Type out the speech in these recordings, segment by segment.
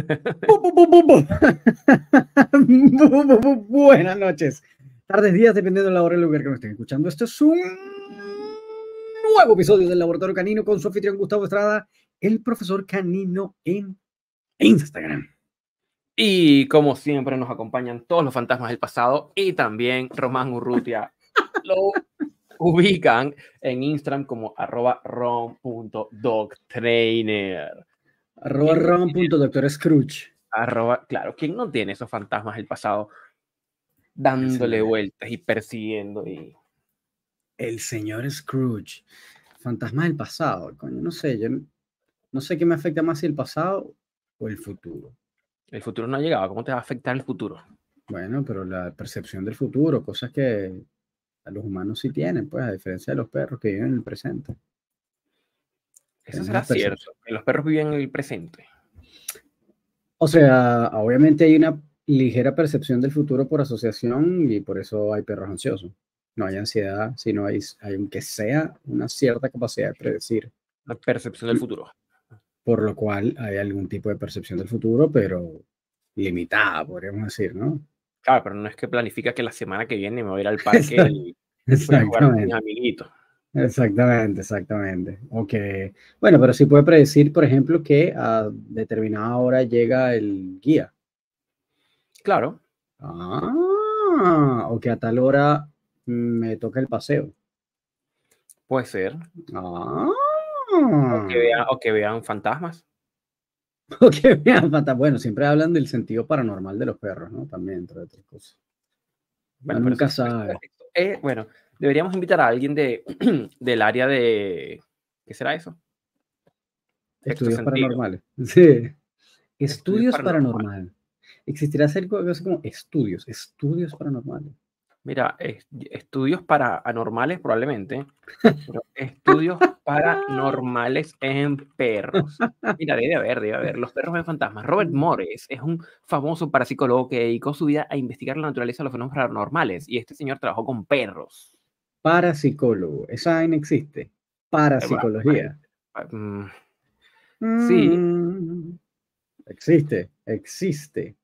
Buenas noches, tardes, días, dependiendo de del y del lugar que nos estén escuchando. este es un nuevo episodio del Laboratorio Canino con su anfitrión Gustavo Estrada, el profesor canino en Instagram. Y como siempre nos acompañan todos los fantasmas del pasado y también Román Urrutia. Lo ubican en Instagram como arroba rom.dogtrainer. Arroba punto doctor Scrooge. Arroba, claro, ¿quién no tiene esos fantasmas del pasado dándole vueltas y persiguiendo? Y... El señor Scrooge. Fantasmas del pasado, coño, no sé, yo no sé qué me afecta más el pasado o el futuro. El futuro no ha llegado, ¿cómo te va a afectar el futuro? Bueno, pero la percepción del futuro, cosas que a los humanos sí tienen, pues, a diferencia de los perros que viven en el presente. Eso será cierto, que los perros viven en el presente. O sea, obviamente hay una ligera percepción del futuro por asociación y por eso hay perros ansiosos. No hay ansiedad, sino hay, hay aunque sea una cierta capacidad de predecir. La percepción del futuro. Por lo cual hay algún tipo de percepción del futuro, pero limitada, podríamos decir, ¿no? Claro, pero no es que planifica que la semana que viene me voy a ir al parque y voy jugar con Exactamente, exactamente. ok Bueno, pero sí puede predecir, por ejemplo, que a determinada hora llega el guía. Claro. Ah, o que a tal hora mm, me toca el paseo. Puede ser. Ah. O que, vean fantasmas. O que vean fantasmas. Bueno, siempre hablan del sentido paranormal de los perros, ¿no? También, entre otras cosas. Bueno, nunca eh, bueno, Deberíamos invitar a alguien de, del área de. ¿Qué será eso? Estudios paranormales. Sí. Estudios, paranormales. Existirá algo así como estudios, estudios paranormales. Mira, estudios para anormales probablemente, estudios paranormales en perros. Mira, debe haber, debe haber. Los perros en fantasmas. Robert mm. Morris es un famoso parapsicólogo que dedicó su vida a investigar la naturaleza de los fenómenos paranormales y este señor trabajó con perros parapsicólogo. Esa no existe. Parapsicología. Ah, mm. Sí. Mm. Existe, existe.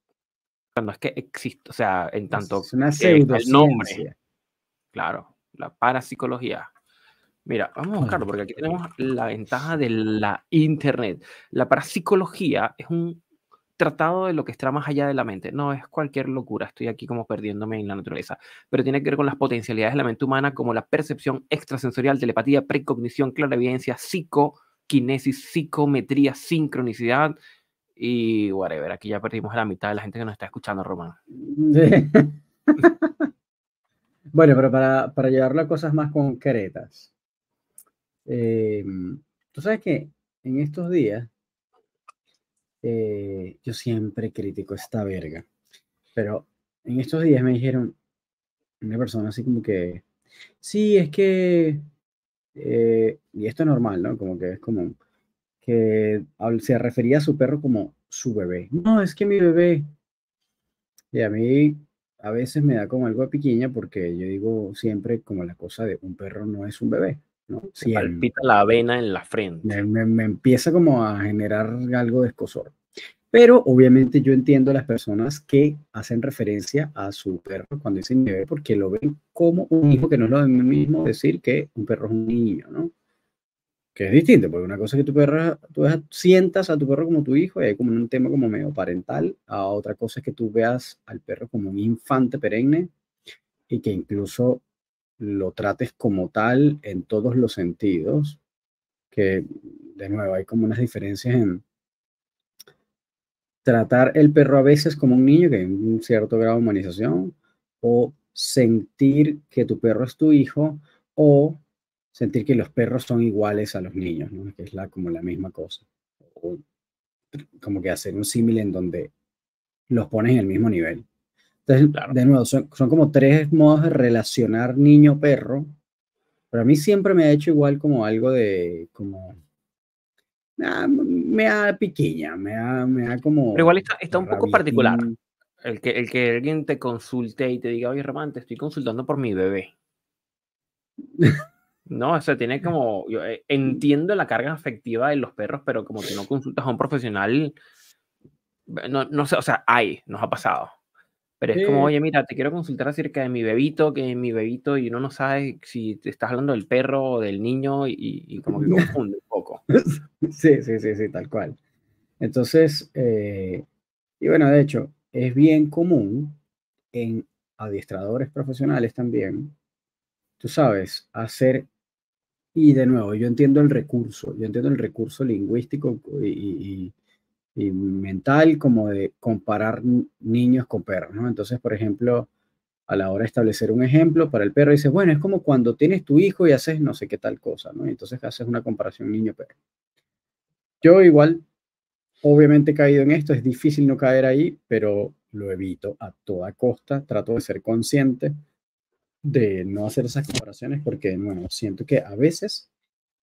Cuando es que existe, o sea, en tanto es una el nombre. Claro, la parapsicología. Mira, vamos a buscarlo porque aquí tenemos la ventaja de la internet. La parapsicología es un tratado de lo que está más allá de la mente. No es cualquier locura, estoy aquí como perdiéndome en la naturaleza, pero tiene que ver con las potencialidades de la mente humana como la percepción extrasensorial, telepatía, precognición, clarividencia, psicoquinesis, psicometría, sincronicidad y whatever. Aquí ya perdimos a la mitad de la gente que nos está escuchando, Román. bueno, pero para, llevarlo a cosas más concretas. Em, tú sabes que en estos días eh, yo siempre critico esta verga. Pero en estos días me dijeron una persona así como que, sí, es que, eh", y esto es normal, ¿no? Como que es común, que se refería a su perro como su bebé. No, es que mi bebé. Y a mí a veces me da como algo pequeña piquiña porque yo digo siempre como la cosa de un perro no es un bebé. Si me palpita la avena en la frente. Me, me, empieza como a generar algo de escosor. Pero obviamente yo entiendo las personas que hacen referencia a su perro cuando dicen bebé porque lo ven como un hijo, que no es lo mismo decir que un perro es un niño, ¿no? Que es distinto, porque una cosa es que tu perro, tú sientas a tu perro como tu hijo y hay como un tema como medio parental, a otra cosa es que tú veas al perro como un infante perenne y que incluso lo trates como tal en todos los sentidos, que de nuevo hay como unas diferencias en tratar el perro a veces como un niño, que hay un cierto grado de humanización, o sentir que tu perro es tu hijo, o sentir que los perros son iguales a los niños, ¿no? que es la, como la misma cosa. O como que hacer un símil en donde los pones en el mismo nivel de nuevo, son, son, como tres modos de relacionar niño-perro. Pero a mí siempre me ha hecho igual como algo de, como, ah, me da pequeña me da, me como... Pero igual está, está un poco particular. Mm. El que, el que alguien te consulte y te diga, oye, Román, te estoy consultando por mi bebé. No, o sea, tiene como, eh, entiendo la carga afectiva de los perros, pero como que no consultas a un profesional, no, no sé, o sea, hay, nos ha pasado. Pero es como, oye, mira, te quiero consultar acerca de mi bebito, que mi bebito, y uno no sabe si te estás hablando del perro o del niño, y, como que confunde un poco. Sí, sí, sí, sí, tal cual. Entonces, eh, y bueno, de hecho, es bien común en adiestradores profesionales también, tú sabes, hacer, y de nuevo, yo entiendo el recurso, yo entiendo el recurso lingüístico y, y mental como de comparar niños con perros, ¿no? Entonces, por ejemplo, a la hora de establecer un ejemplo para el perro, dices, bueno, es como cuando tienes tu hijo y haces no sé qué tal cosa, ¿no? entonces haces una comparación niño-perro. Yo igual, obviamente he caído en esto, es difícil no caer ahí, pero lo evito a toda costa, trato de ser consciente de no hacer esas comparaciones porque, bueno, siento que a veces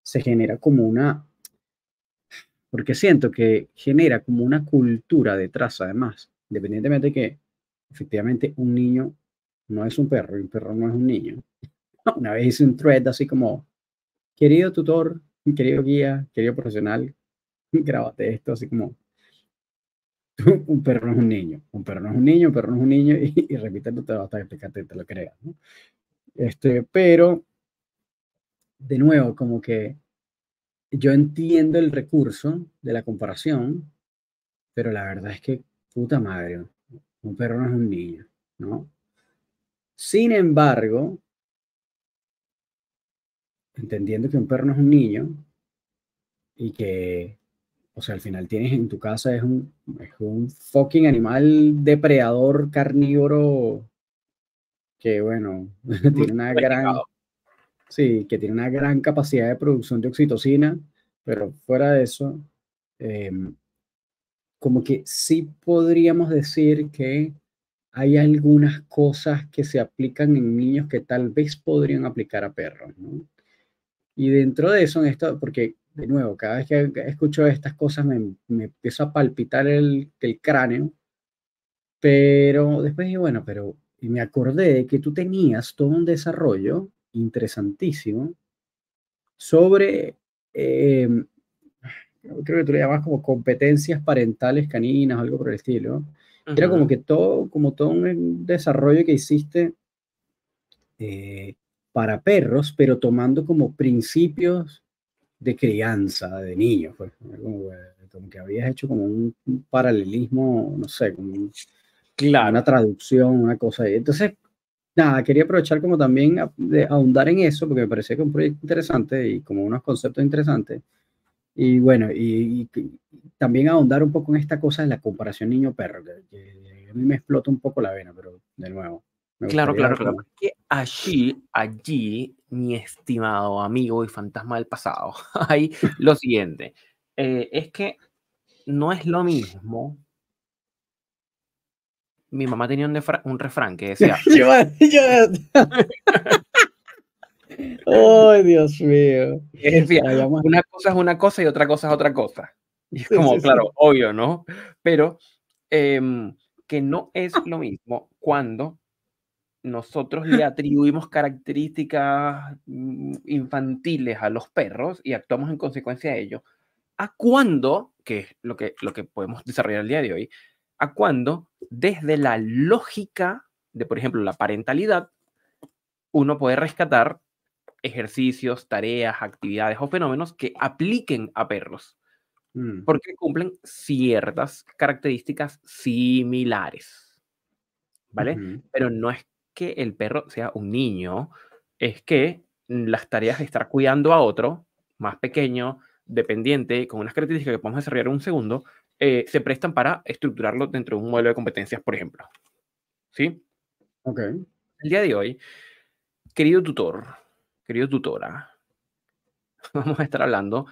se genera como una porque siento que genera como una cultura detrás, además, independientemente de que efectivamente un niño no es un perro y un perro no es un niño. Una vez hice un thread así como, querido tutor, querido guía, querido profesional, grábate esto así como, un perro no es un niño, un perro no es un niño, un perro no es un niño, y, y repítelo hasta que te, te lo creas. Este, pero, de nuevo, como que yo entiendo el recurso de la comparación, pero la verdad es que, puta madre, un perro no es un niño, ¿no? Sin embargo, entendiendo que un perro no es un niño y que, o sea, al final tienes en tu casa es un, un fucking animal depredador carnívoro que, bueno, tiene una gran... Sí, que tiene una gran capacidad de producción de oxitocina, pero fuera de eso, em, como que sí podríamos decir que hay algunas cosas que se aplican en niños que tal vez podrían aplicar a perros, ¿no? Y dentro de eso, esto, porque de nuevo, cada vez que escucho estas cosas me, empiezo a palpitar el, cráneo, pero después dije, bueno, pero me acordé de que tú tenías todo un desarrollo interesantísimo sobre, eh, creo que tú le llamas como competencias parentales caninas, algo por el estilo. Era como que todo, como todo un desarrollo que hiciste eh, para perros, pero tomando como principios de crianza de niños, pues, como, que habías hecho como un, paralelismo, no sé, una traducción, una cosa. Entonces, nada, quería aprovechar como también de ahondar en eso, porque me parece que un proyecto interesante y como unos conceptos interesantes. Y bueno, y, también ahondar un poco en esta cosa de la comparación niño-perro, que, a mí me explota un poco la vena, pero de nuevo. Claro, claro, claro. allí, allí, mi estimado amigo y fantasma del pasado, hay lo siguiente. Eh, es que no es lo mismo mi mamá tenía un, refrán que decía... ¡Ay, Dios mío. una cosa es una cosa y otra cosa es otra cosa. Y es como, claro, obvio, ¿no? Pero em, que no es lo mismo cuando nosotros le atribuimos características mm, infantiles a los perros y actuamos en consecuencia de ello, a cuando, que es lo que, lo que podemos desarrollar el día de hoy, a cuando desde la lógica de, por ejemplo, la parentalidad, uno puede rescatar ejercicios, tareas, actividades o fenómenos que apliquen a perros, mm. porque cumplen ciertas características similares, ¿vale? Pero no es que el perro sea un niño, es que las tareas de estar cuidando a otro, más pequeño, dependiente, con unas características que podemos desarrollar en un segundo, eh, se prestan para estructurarlo dentro de un modelo de competencias, por ejemplo. ¿Sí? Ok. El día de hoy, querido tutor, querido tutora, vamos a estar hablando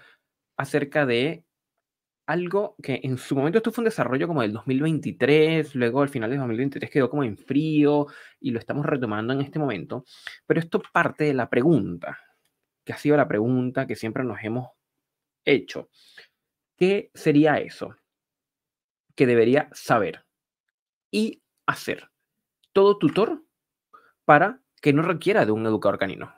acerca de algo que en su momento esto fue un desarrollo como del 2023, luego al final del 2023 quedó como en frío y lo estamos retomando en este momento, pero esto parte de la pregunta, que ha sido la pregunta que siempre nos hemos hecho. ¿Qué sería eso? que debería saber y hacer todo tutor para que no requiera de un educador canino.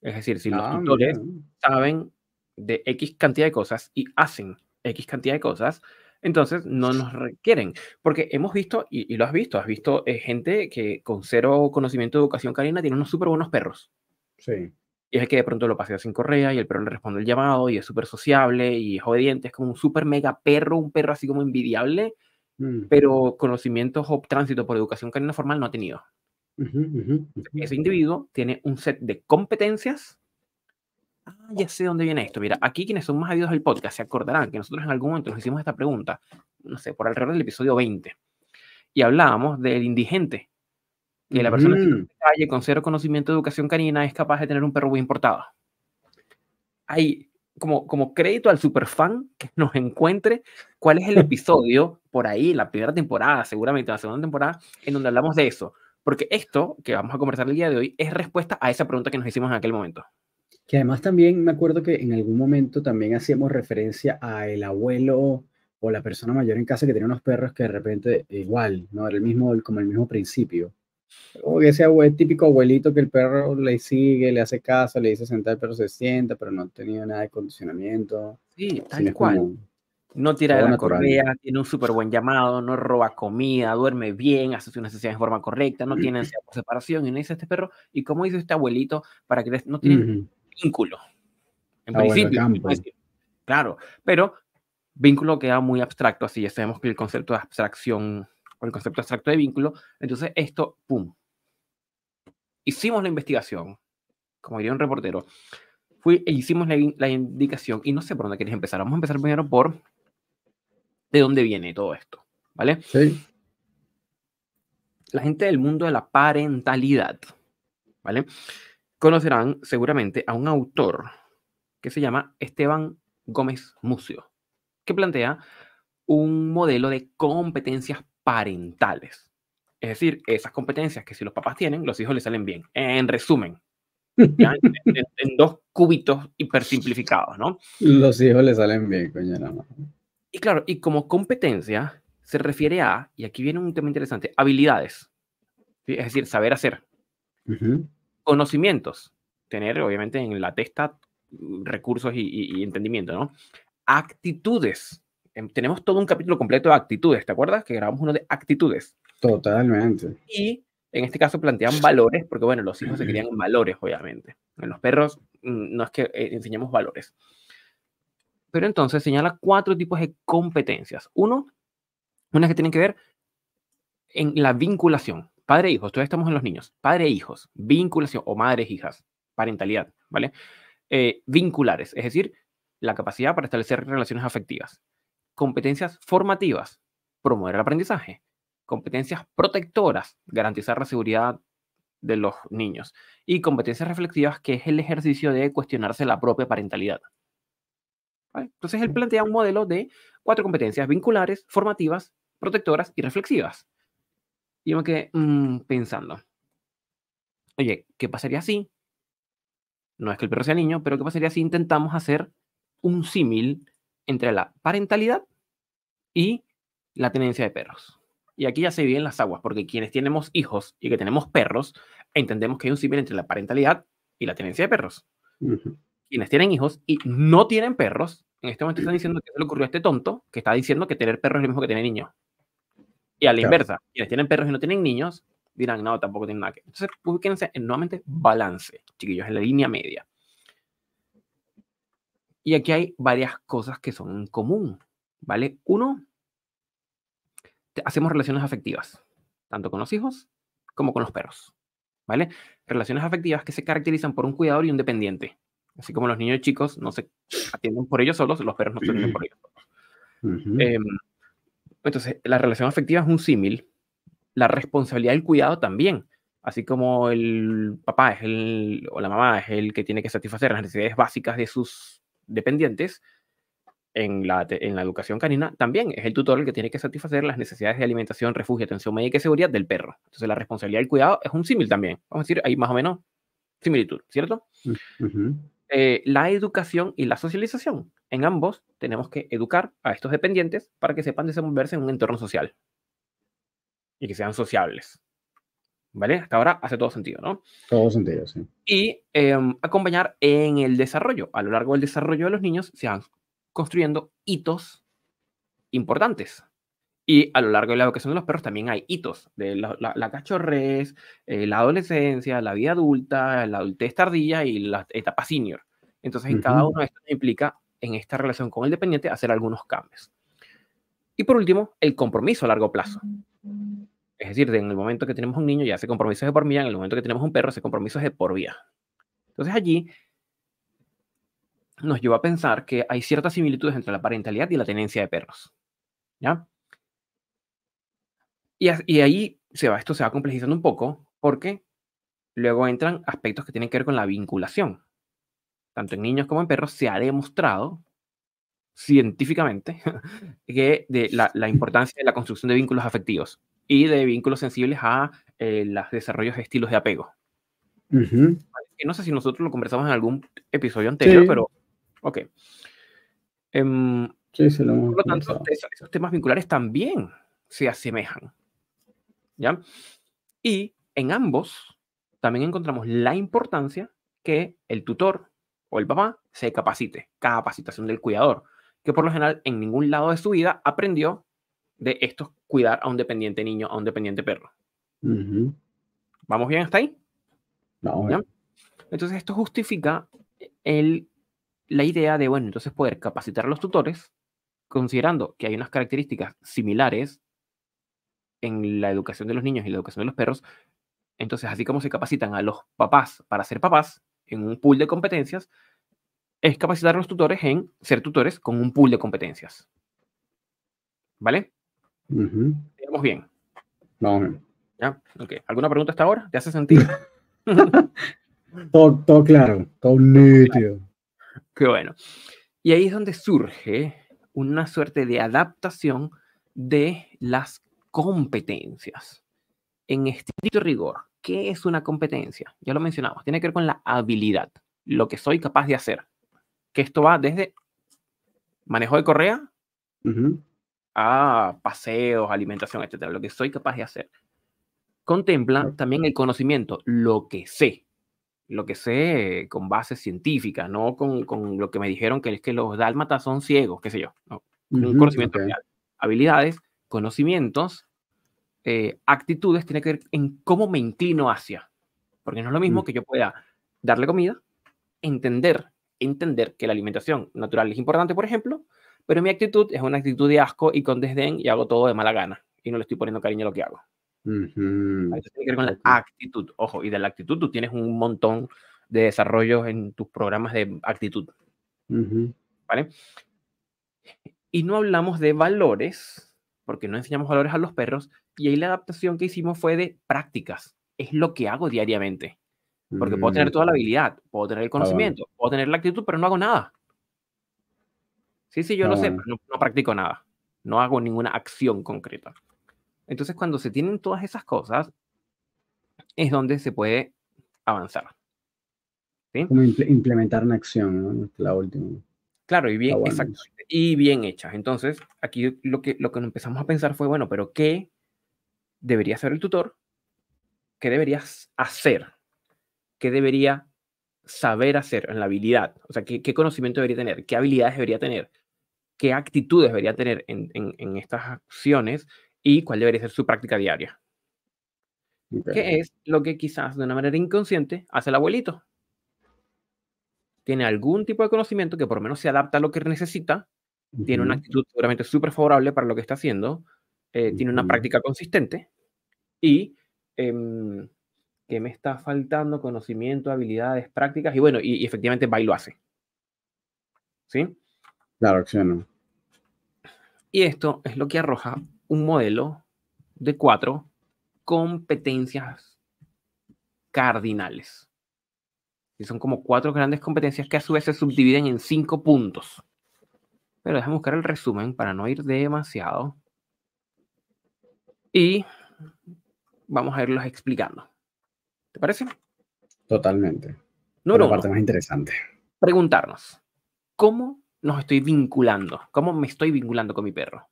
Es decir, si los ah, tutores saben de X cantidad de cosas y hacen X cantidad de cosas, entonces no nos requieren. Porque hemos visto, y, lo has visto, has visto eh, gente que con cero conocimiento de educación canina tiene unos súper buenos perros. Sí. Y es el que de pronto lo pasea sin correa y el perro le responde el llamado y es súper sociable y es obediente, es como un súper mega perro, un perro así como envidiable, pero conocimientos o tránsito por educación canina formal no ha tenido. Ese individuo tiene un set de competencias. Ah, ya sé dónde viene esto. Mira, aquí quienes son más habidos del podcast se acordarán que nosotros en algún momento nos hicimos esta pregunta, no sé, por alrededor del episodio 20, y hablábamos del indigente que la persona calle con cero conocimiento de educación canina es capaz de tener un perro bien portado. Hay como, como crédito al superfan que nos encuentre cuál es el episodio por ahí, la primera temporada, seguramente la segunda temporada, en donde hablamos de eso. Porque esto que vamos a conversar el día de hoy es respuesta a esa pregunta que nos hicimos en aquel momento. Que además también me acuerdo que en algún momento también hacíamos referencia a el abuelo o la persona mayor en casa que tenía unos perros que de repente eh, igual, ¿no? Era el mismo, como el mismo principio o ese típico abuelito que el perro le sigue, le hace caso, le dice sentar, pero se sienta, pero no ha tenido nada de condicionamiento. Sí, tal cual. no tira de la correa, tiene un súper buen llamado, no roba comida, duerme bien, hace sus necesidades de forma correcta, no tiene ansiedad por separación. Y no dice este perro, y cómo hizo este abuelito, para que no tiene vínculo. En ah, principio, claro, pero vínculo queda muy abstracto, así ya sabemos que el concepto de abstracción con el concepto abstracto de vínculo. Entonces, esto, ¡pum! Hicimos la investigación, como diría un reportero, fui, e hicimos la, indicación y no sé por dónde quieres empezar. Vamos a empezar primero por de dónde viene todo esto, ¿vale? Sí. La gente del mundo de la parentalidad, ¿vale? Conocerán seguramente a un autor que se llama Esteban Gómez Mucio, que plantea un modelo de competencias parentales. Es decir, esas competencias que si los papás tienen, los hijos les salen bien. En resumen, en, dos cúbitos hipersimplificados, ¿no? Los hijos les salen bien, coño, nada más. Y claro, y como competencia se refiere a, y aquí viene un tema interesante, habilidades. Es decir, saber hacer. Conocimientos. Tener, obviamente, en la testa mm, recursos y entendimiento, ¿no? Actitudes Em, tenemos todo un capítulo completo de actitudes, ¿te acuerdas? Que grabamos uno de actitudes. Totalmente. Y en este caso plantean valores, porque bueno, los hijos se crían en valores, obviamente. En los perros mm, no es que eh, enseñemos valores. Pero entonces señala cuatro tipos de competencias. Uno, una que tiene que ver en la vinculación. Padre e hijos, todavía estamos en los niños. Padre e hijos, vinculación o madres, e hijas, parentalidad, ¿vale? Eh, vinculares, es decir, la capacidad para establecer relaciones afectivas competencias formativas, promover el aprendizaje, competencias protectoras, garantizar la seguridad de los niños, y competencias reflexivas, que es el ejercicio de cuestionarse la propia parentalidad. Entonces, él plantea un modelo de cuatro competencias vinculares, formativas, protectoras y reflexivas. Y yo me quedé mm, pensando, oye, ¿qué pasaría si? No es que el perro sea niño, pero ¿qué pasaría si intentamos hacer un símil entre la parentalidad y la tenencia de perros. Y aquí ya se viven las aguas, porque quienes tenemos hijos y que tenemos perros, entendemos que hay un símil entre la parentalidad y la tenencia de perros. Quienes tienen hijos y no tienen perros, en este momento están diciendo que le ocurrió a este tonto que está diciendo que tener perros es lo mismo que tener niños. Y a la inversa, quienes tienen perros y no tienen niños, dirán, no, tampoco tienen nada que. Entonces, búsquense nuevamente balance, chiquillos, en la línea media. Y aquí hay varias cosas que son en común. ¿Vale? Uno, hacemos relaciones afectivas, tanto con los hijos como con los perros. ¿Vale? Relaciones afectivas que se caracterizan por un cuidador y un dependiente. Así como los niños y chicos no se atienden por ellos solos, los perros no se atienden por ellos em, entonces, la relación afectiva es un símil. La responsabilidad del cuidado también. Así como el papá es el, o la mamá es el que tiene que satisfacer las necesidades básicas de sus dependientes, en la, en la educación canina también es el tutor el que tiene que satisfacer las necesidades de alimentación, refugio, atención médica y seguridad del perro. Entonces la responsabilidad del cuidado es un símil también. Vamos a decir, ahí más o menos similitud, ¿cierto? Eh, la educación y la socialización. En ambos tenemos que educar a estos dependientes para que sepan desenvolverse en un entorno social y que sean sociables. ¿Vale? Hasta ahora hace todo sentido, ¿no? Todo sentido, sí. Y em, acompañar en el desarrollo. A lo largo del desarrollo de los niños se han construyendo hitos importantes. Y a lo largo de la educación de los perros también hay hitos de la, la la eh, adolescencia, la vida adulta, la adultez tardía y la etapa senior. Entonces, cada uno de estos implica, en esta relación con el dependiente, hacer algunos cambios. Y por último, el compromiso a largo plazo. Es decir, en el momento que tenemos un niño ya ese compromiso es de por vida, en el momento que tenemos un perro ese compromiso es de por vida. Entonces allí nos lleva a pensar que hay ciertas similitudes entre la parentalidad y la tenencia de perros. ¿Ya? Y, ahí se va, esto se va complejizando un poco porque luego entran aspectos que tienen que ver con la vinculación. Tanto en niños como en perros se ha demostrado científicamente que de la, importancia de la construcción de vínculos afectivos y de vínculos sensibles a eh, los desarrollos de estilos de apego. No sé si nosotros lo conversamos en algún episodio anterior, pero Ok. Em, sí, por lo tanto, esos, temas vinculares también se asemejan. ¿Ya? Y en ambos también encontramos la importancia que el tutor o el papá se capacite, capacitación del cuidador, que por lo general en ningún lado de su vida aprendió de esto, cuidar a un dependiente niño, a un dependiente perro. ¿Vamos bien hasta ahí? Entonces esto justifica el la idea de, bueno, entonces poder capacitar a los tutores, considerando que hay unas características similares en la educación de los niños y la educación de los perros, entonces así como se capacitan a los papás para ser papás en un pool de competencias, es capacitar a los tutores en ser tutores con un pool de competencias. ¿Vale? bien. Vamos ¿Alguna pregunta hasta ahora? ¿Te hace sentido? todo, claro, todo nítido. Qué bueno. Y ahí es donde surge una suerte de adaptación de las competencias. En estricto rigor, ¿qué es una competencia? Ya lo mencionamos, tiene que ver con la habilidad, lo que soy capaz de hacer. Que esto va desde manejo de correa a paseos, alimentación, etcétera, lo que soy capaz de hacer. Contempla también el conocimiento, lo que sé, lo que sé con base científica, no con, lo que me dijeron que es que los dálmatas son ciegos, qué sé yo. ¿no? Un conocimiento real. Habilidades, conocimientos, eh, actitudes, tiene que ver en cómo me inclino hacia. Porque no es lo mismo mm. que yo pueda darle comida, entender, entender que la alimentación natural es importante, por ejemplo, pero mi actitud es una actitud de asco y con desdén y hago todo de mala gana y no le estoy poniendo cariño a lo que hago. Eso tiene que ver con la actitud, ojo, y de la actitud tú tienes un montón de desarrollos en tus programas de actitud. ¿Vale? Y no hablamos de valores, porque no enseñamos valores a los perros, y ahí la adaptación que hicimos fue de prácticas. Es lo que hago diariamente. Porque puedo tener mm. toda la habilidad, puedo tener el conocimiento, puedo tener la actitud, pero no hago nada. Sí, sí, yo no lo sé, pero no practico nada. No hago ninguna acción concreta. Entonces, cuando se tienen todas esas cosas, es donde se puede avanzar. Como implementar una acción, la última. Claro, y bien, hecha. y bien hechas. Entonces, aquí lo que, lo que empezamos a pensar fue, bueno, pero ¿qué debería hacer el tutor? ¿Qué debería hacer? ¿Qué debería saber hacer en la habilidad? O sea, ¿qué, conocimiento debería tener? ¿Qué habilidades debería tener? ¿Qué actitudes debería tener en estas acciones y cuál debería ser su práctica diaria. ¿Qué es lo que quizás de una manera inconsciente hace el abuelito. Tiene algún tipo de conocimiento que por lo menos se adapta a lo que necesita, tiene una actitud seguramente súper favorable para lo que está haciendo, eh, tiene una práctica consistente y eh, em, que me está faltando conocimiento, habilidades, prácticas y bueno, y, efectivamente va y lo hace. ¿Sí? Claro, opción Y esto es lo que arroja un modelo de cuatro competencias cardinales. Y son como cuatro grandes competencias que a su vez se subdividen en cinco puntos. Pero déjame buscar el resumen para no ir demasiado. Y vamos a irlos explicando. ¿Te parece? Totalmente. No, no. La parte más interesante. Preguntarnos, ¿cómo nos estoy vinculando? ¿Cómo me estoy vinculando con mi perro?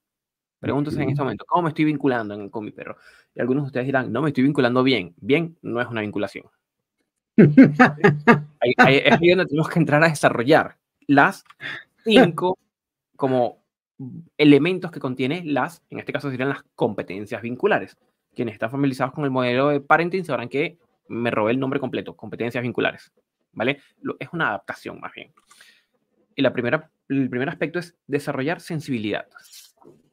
Pregúntense en este momento, ¿cómo me estoy vinculando con mi perro? Y algunos de ustedes dirán, no, me estoy vinculando bien. Bien no es una vinculación. ahí, es ahí donde tenemos que entrar a desarrollar las cinco como elementos que contiene las, en este caso serían las competencias vinculares. Quienes están familiarizados con el modelo de parenting sabrán que me robé el nombre completo, competencias vinculares. ¿Vale? Es una adaptación más bien. Y la primera, el primer aspecto es desarrollar sensibilidad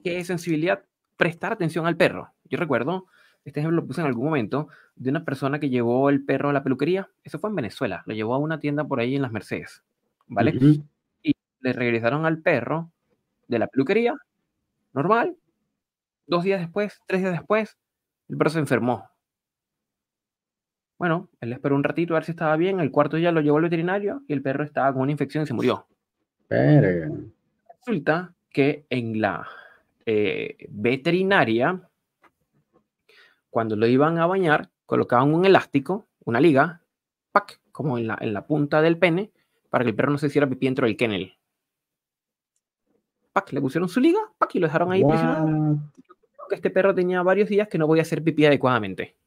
que es sensibilidad, prestar atención al perro. Yo recuerdo, este ejemplo lo puse en algún momento, de una persona que llevó el perro a la peluquería, eso fue en Venezuela, lo llevó a una tienda por ahí en las Mercedes, ¿vale? Y le regresaron al perro de la peluquería, normal, dos días después, tres días después, el perro se enfermó. Bueno, él esperó un ratito a ver si estaba bien, el cuarto día lo llevó al veterinario y el perro estaba con una infección y se murió. Resulta que en la eh, veterinaria, cuando lo iban a bañar, colocaban un elástico, una liga, pack, como en la, en la punta del pene, para que el perro no se hiciera pipí dentro del kennel. le pusieron su liga, pac, y lo dejaron ahí Que este perro tenía varios días que no voy a hacer pipí adecuadamente.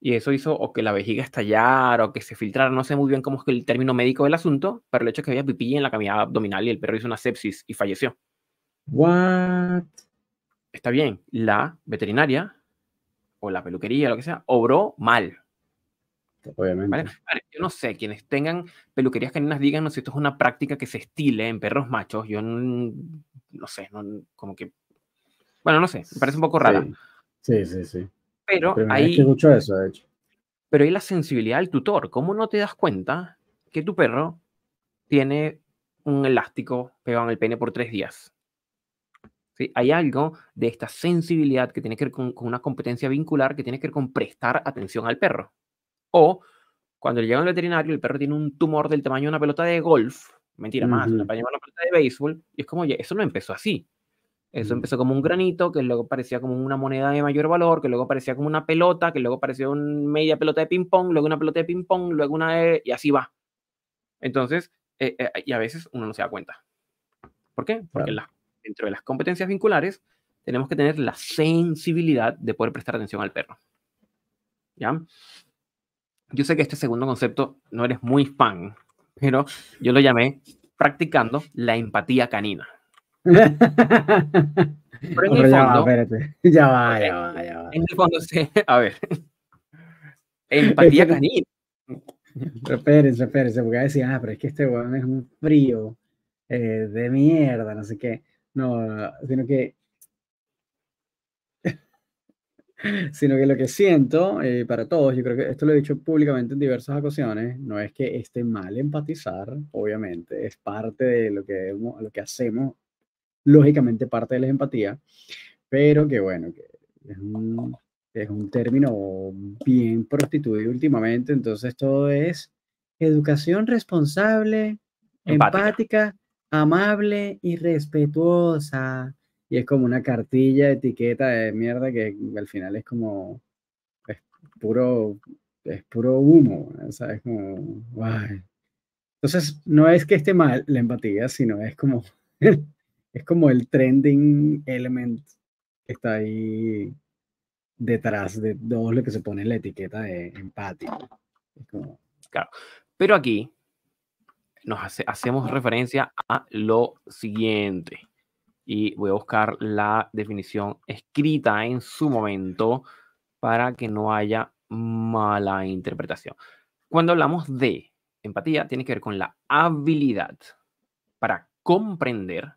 Y eso hizo o que la vejiga estallara o que se filtrara, no sé muy bien cómo es el término médico del asunto, pero el hecho es que había pipí en la cavidad abdominal y el perro hizo una sepsis y falleció. What? Está bien, la veterinaria o la peluquería, lo que sea, obró mal. Obviamente. Yo no sé, quienes tengan peluquerías caninas digan, si esto es una práctica que se estile en perros machos. Yo no, sé, como que. Bueno, no sé, me parece un poco rara. Sí, sí, sí. Pero ahí. mucho hecho. Pero hay la sensibilidad del tutor. ¿Cómo no te das cuenta que tu perro tiene un elástico pegado en el pene por tres días? Hay algo de esta sensibilidad que tiene que ver con, una competencia vincular, que tiene que ver con prestar atención al perro. O cuando llega al veterinario, el perro tiene un tumor del tamaño de una pelota de golf, mentira más, de una pelota de béisbol, y es como, oye, eso no empezó así. Eso mm. empezó como un granito, que luego parecía como una moneda de mayor valor, que luego parecía como una pelota, que luego parecía una media pelota de ping-pong, luego una pelota de ping-pong, luego una de... y así va. Entonces, eh, eh, y a veces uno no se da cuenta. ¿Por qué? Porque claro. la dentro de las competencias vinculares, tenemos que tener la sensibilidad de poder prestar atención al perro. ¿Ya? Yo sé que este segundo concepto no eres muy fan, pero yo lo llamé practicando la empatía canina. Pero en ya fondo, va, espérate. Ya va, ya va, ya va. a ver. Empatía canina. Pero espérense, espérense, porque a ah, pero es que este weón es un frío eh, de mierda, no sé qué. No, sino que. sino que lo que siento eh, para todos, yo creo que esto lo he dicho públicamente en diversas ocasiones, no es que esté mal empatizar, obviamente, es parte de lo que, lo que hacemos, lógicamente parte de la empatía, pero que bueno, que es un, término bien prostituido últimamente, entonces todo es educación responsable, empática amable y respetuosa. Y es como una cartilla, etiqueta de mierda que al final es como, es puro, es puro humo, Como, Entonces, no es que esté mal la empatía, sino es como, es como el trending element que está ahí detrás de todo lo que se pone en la etiqueta de empatía Claro. Pero aquí, nos hacemos referencia a lo siguiente. Y voy a buscar la definición escrita en su momento para que no haya mala interpretación. Cuando hablamos de empatía, tiene que ver con la habilidad para comprender,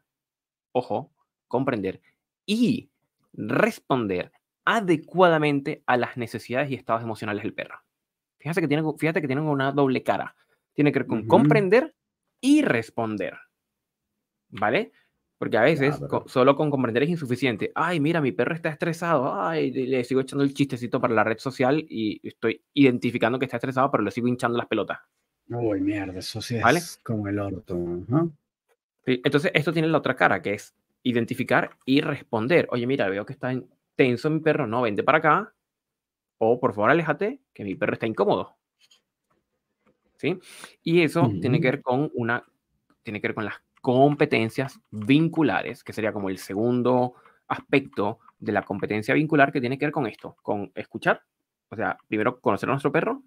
ojo, comprender y responder adecuadamente a las necesidades y estados emocionales del perro. Fíjate que tienen, fíjate que tienen una doble cara tiene que ver con comprender y responder. ¿Vale? Porque a veces ah, solo con comprender es insuficiente. Ay, mira, mi perro está estresado. Ay, le sigo echando el chistecito para la red social y estoy identificando que está estresado, pero le sigo hinchando las pelotas. Uy, mierda, eso sí es como el orto. entonces, esto tiene la otra cara, que es identificar y responder. Oye, mira, veo que está tenso mi perro, no, vente para acá. O por favor, aléjate, que mi perro está incómodo. Y eso tiene que ver con una, tiene que ver con las competencias vinculares, que sería como el segundo aspecto de la competencia vincular que tiene que ver con esto, con escuchar, o sea, primero conocer a nuestro perro,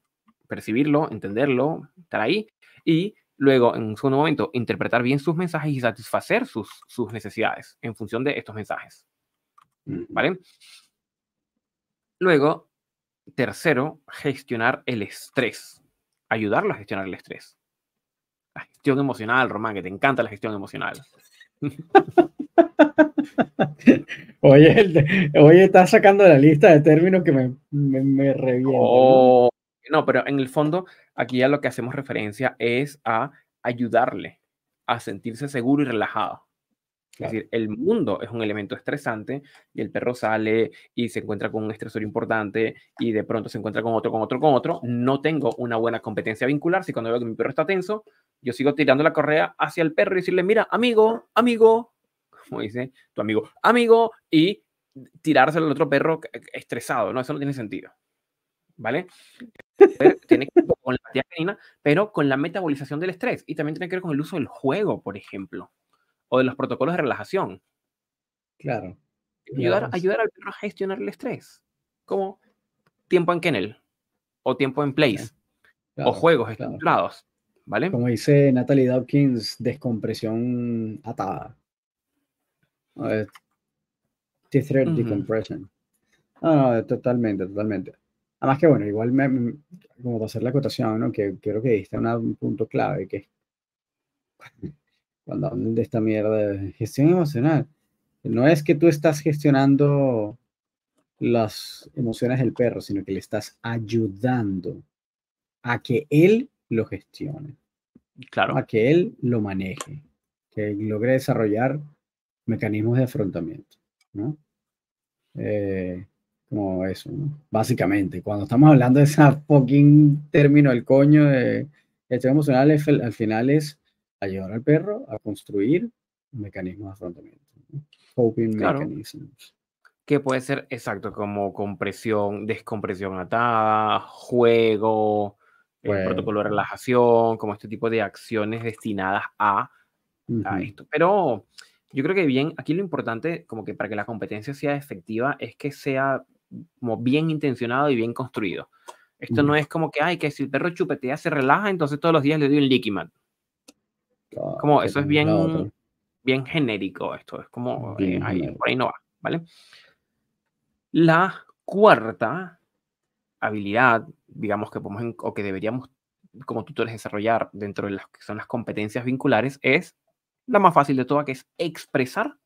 percibirlo, entenderlo, estar ahí, y luego, en un segundo momento, interpretar bien sus mensajes y satisfacer sus, sus necesidades en función de estos mensajes. ¿Vale? Luego, tercero, gestionar el estrés ayudarlo a gestionar el estrés. La gestión emocional, Román, que te encanta la gestión emocional. oye, estás sacando la lista de términos que me, ¿no? Oh, no, pero en el fondo, aquí ya lo que hacemos referencia es a ayudarle a sentirse seguro y relajado. Es decir, el mundo es un elemento estresante y el perro sale y se encuentra con un estresor importante y de pronto se encuentra con otro, con otro, con otro. No tengo una buena competencia vincular. Si cuando veo que mi perro está tenso, yo sigo tirando la correa hacia el perro y decirle, mira, amigo, amigo, como dice tu amigo, amigo, y tirárselo al otro perro estresado, ¿no? Eso no tiene sentido. ¿Vale? tiene que ver con la pero con la metabolización del estrés y también tiene que ver con el uso del juego, por ejemplo o de los protocolos de relajación. Claro. Ayudar, ayudar al perro a gestionar el estrés, como tiempo en kennel, o tiempo en place, o juegos estructurados, ¿vale? Como dice Natalie Dawkins, descompresión atada. T-thread decompression. No, ah, totalmente, totalmente. Además que, bueno, igual como para hacer la acotación, ¿no? que creo que diste un punto clave, que de esta mierda de gestión emocional. No es que tú estás gestionando las emociones del perro, sino que le estás ayudando a que él lo gestione. Claro. A que él lo maneje, que logre desarrollar mecanismos de afrontamiento, ¿no? Eh, como eso, básicamente. Cuando estamos hablando de esa fucking término, el coño de gestión emocional, al final es ayudar al perro a construir mecanismos de afrontamiento. Coping mechanisms. Que puede ser exacto, como compresión, descompresión atada, eh, juego, protocolo de relajación, como este tipo de acciones destinadas a, a esto. Pero yo creo que bien, aquí lo importante, como que para que la competencia sea efectiva, es que sea como bien intencionado y bien construido. Esto no es como que, ay, que si el perro chupetea se relaja, entonces todos los días le doy un liquimat como eso es bien, bien genérico esto, es como eh, ahí, por ahí no va, ¿vale? La cuarta habilidad, digamos que podemos, o que deberíamos como tutores desarrollar dentro de las que son las competencias vinculares es la más fácil de todas, que es expresar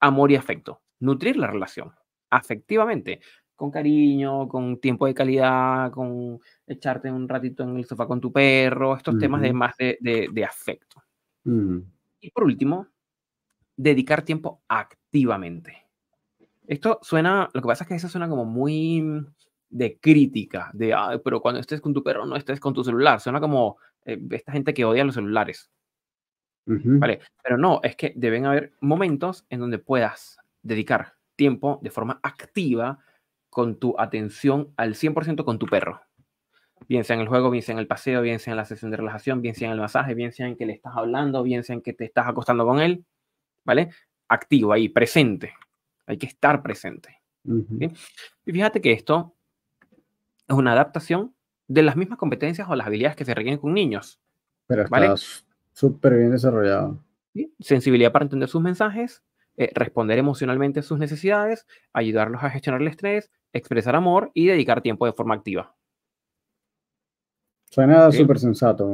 amor y afecto, nutrir la relación afectivamente, con cariño, con tiempo de calidad, con echarte un ratito en el sofá con tu perro, estos temas de más de afecto, y por último, dedicar tiempo activamente. Esto suena, lo que pasa es que eso suena como muy mm, de crítica, de, pero cuando estés con tu perro no estés con tu celular. Suena como eh, esta gente que odia los celulares. ¿Vale? Pero no, es que deben haber momentos en donde puedas dedicar tiempo de forma activa con tu atención al 100% con tu perro bien sea en el juego, bien sea en el paseo, bien sea en la sesión de relajación, bien sea en el masaje, bien sea en que le estás hablando, bien sea en que te estás acostando con él, ¿vale? Activo ahí, presente. Hay que estar presente. Y fíjate que esto es una adaptación de las mismas competencias o las habilidades que se requieren con niños. Pero súper bien desarrollado. Sensibilidad para entender sus mensajes, eh, responder emocionalmente a sus necesidades, ayudarlos a gestionar el estrés, expresar amor y dedicar tiempo de forma activa. Suena súper sensato.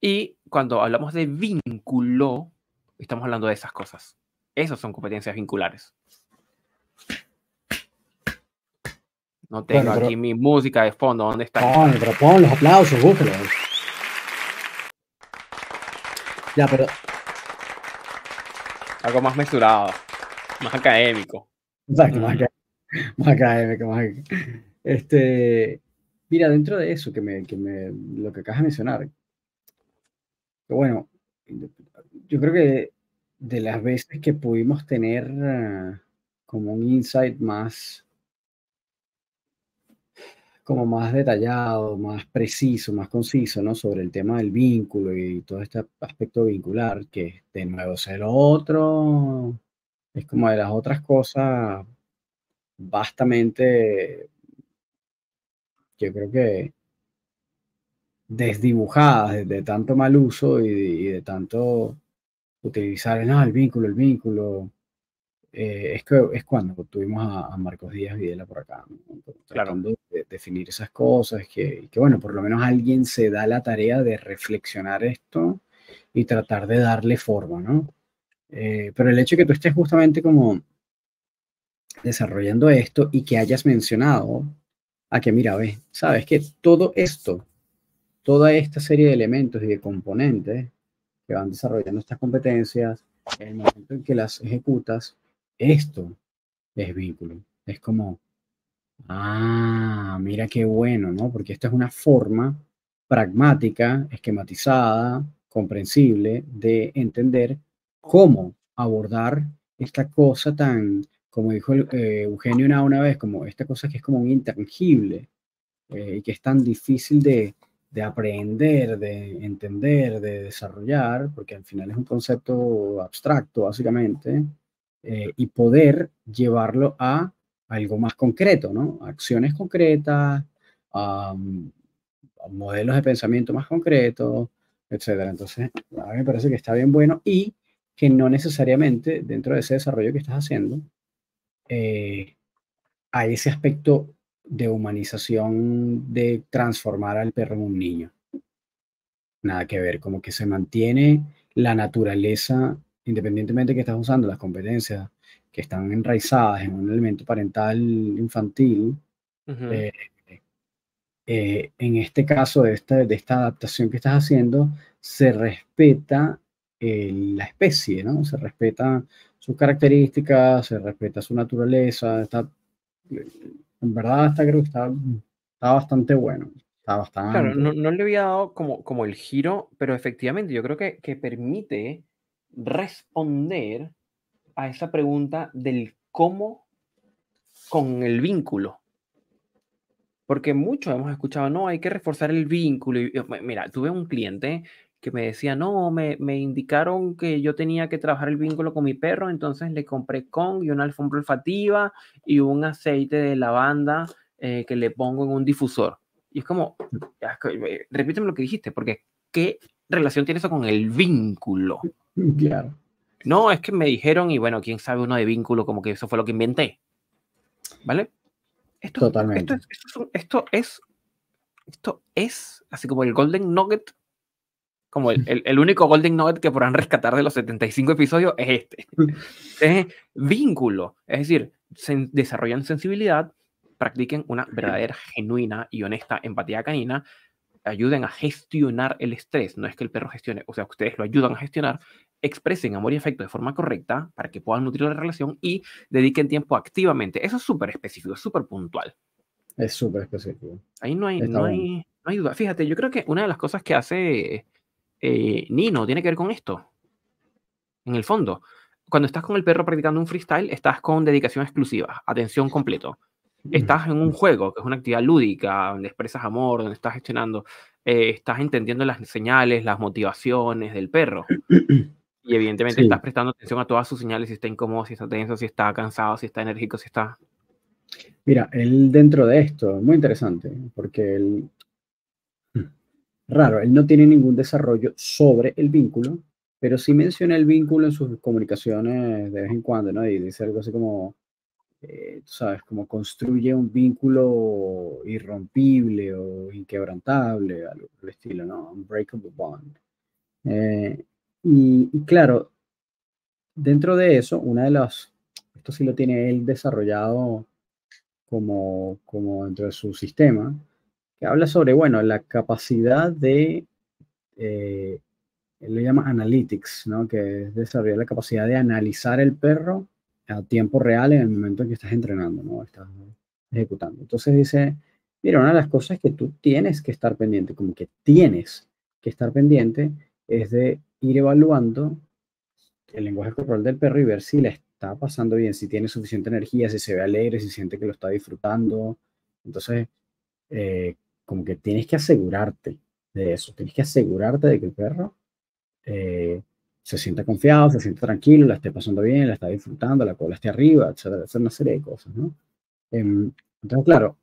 Y cuando hablamos de vínculo, estamos hablando de esas cosas. Esas son competencias vinculares. No tengo aquí mi música de fondo. ¿Dónde está? Pon, pon los aplausos, Ya, pero. Algo más mesurado, más académico. Exacto, más, mm. académico, más académico. Este. Mira, dentro de eso que me, lo que acabas de mencionar, bueno, yo creo que de las veces que pudimos tener eh, como un insight más, como más detallado, más preciso, más conciso, ¿no? Sobre el tema del vínculo y todo este aspecto vincular, que de nuevo es otro, es como de las otras cosas vastamente yo creo que desdibujadas de, tanto mal uso y de, tanto utilizar no, ah, el vínculo, el vínculo. Eh, es, que, es cuando tuvimos a, Marcos Díaz Videla por acá, claro. de definir esas cosas, que, que, bueno, por lo menos alguien se da la tarea de reflexionar esto y tratar de darle forma, ¿no? Eh, pero el hecho de que tú estés justamente como desarrollando esto y que hayas mencionado a que, mira, ves, sabes que todo esto, toda esta serie de elementos y de componentes que van desarrollando estas competencias, en el momento en que las ejecutas, esto es vínculo. Es como, ah, mira qué bueno, ¿no? Porque esta es una forma pragmática, esquematizada, comprensible de entender cómo abordar esta cosa tan como dijo eh, Eugenio una, una vez, como esta cosa que es como un intangible eh, y que es tan difícil de, de aprender, de entender, de desarrollar, porque al final es un concepto abstracto, básicamente, eh, y poder llevarlo a algo más concreto, ¿no? Acciones concretas, a, modelos de pensamiento más concretos, etcétera. Entonces, a mí me parece que está bien bueno y que no necesariamente dentro de ese desarrollo que estás haciendo eh, a ese aspecto de humanización de transformar al perro en un niño. Nada que ver, como que se mantiene la naturaleza, independientemente que estás usando las competencias que están enraizadas en un elemento parental infantil, eh, eh, en este caso de esta, de esta adaptación que estás haciendo, se respeta la especie, ¿no? Se respeta sus características, se respeta su naturaleza, está, en verdad está, bastante bueno. Está bastante. Claro, no, le había dado como, como el giro, pero efectivamente yo creo que, que permite responder a esa pregunta del cómo con el vínculo. Porque muchos hemos escuchado, no, hay que reforzar el vínculo. Eh, mira, tuve un cliente que me decía, no, me, indicaron que yo tenía que trabajar el vínculo con mi perro, entonces le compré con y una alfombra olfativa y un aceite de lavanda eh, que le pongo en un difusor. Y es como, eh, repíteme lo que dijiste, porque ¿qué relación tiene eso con el vínculo? Claro. No, es que me dijeron, y bueno, quién sabe uno de vínculo, como que eso fue lo que inventé. ¿Vale? Esto, Totalmente. Esto esto, es, esto es, esto es, así como el golden nugget como el, el, único Golden Nugget que podrán rescatar de los 75 episodios es este. Es vínculo. Es decir, se desarrollan sensibilidad, practiquen una verdadera, genuina y honesta empatía canina, ayuden a gestionar el estrés. No es que el perro gestione, o sea, ustedes lo ayudan a gestionar. Expresen amor y afecto de forma correcta para que puedan nutrir la relación y dediquen tiempo activamente. Eso es súper específico, es súper puntual. Es súper específico. Ahí no hay, no, hay, no hay duda. Fíjate, yo creo que una de las cosas que hace eh, Nino tiene que ver con esto. En el fondo, cuando estás con el perro practicando un freestyle, estás con dedicación exclusiva, atención completo. Mm. Estás en un juego, que es una actividad lúdica, donde expresas amor, donde estás gestionando, eh, estás entendiendo las señales, las motivaciones del perro. Y evidentemente estás prestando atención a todas sus señales, si está incómodo, si está tenso, si está cansado, si está enérgico, si está... Mira, él dentro de esto, es muy interesante, porque él raro, él no tiene ningún desarrollo sobre el vínculo, pero sí menciona el vínculo en sus comunicaciones de vez en cuando, ¿no? Y dice algo así como, eh, tú sabes, como construye un vínculo irrompible o inquebrantable, algo por estilo, ¿no? Unbreakable bond. Eh, y, y, claro, dentro de eso, una de las, esto sí lo tiene él desarrollado como, como dentro de su sistema, que habla sobre, bueno, la capacidad de, eh, él le llama analytics, ¿no? Que es desarrollar la capacidad de analizar el perro a tiempo real en el momento en que estás entrenando, ¿no? Estás ejecutando. Entonces dice, mira, una de las cosas que tú tienes que estar pendiente, como que tienes que estar pendiente, es de ir evaluando el lenguaje corporal del perro y ver si le está pasando bien, si tiene suficiente energía, si se ve alegre, si siente que lo está disfrutando. Entonces, eh, como que tienes que asegurarte de eso, tienes que asegurarte de que el perro eh, se sienta confiado, se sienta tranquilo, la esté pasando bien, la está disfrutando, la cola esté arriba, etcétera, hacer una serie de cosas, ¿no? Em, entonces, claro,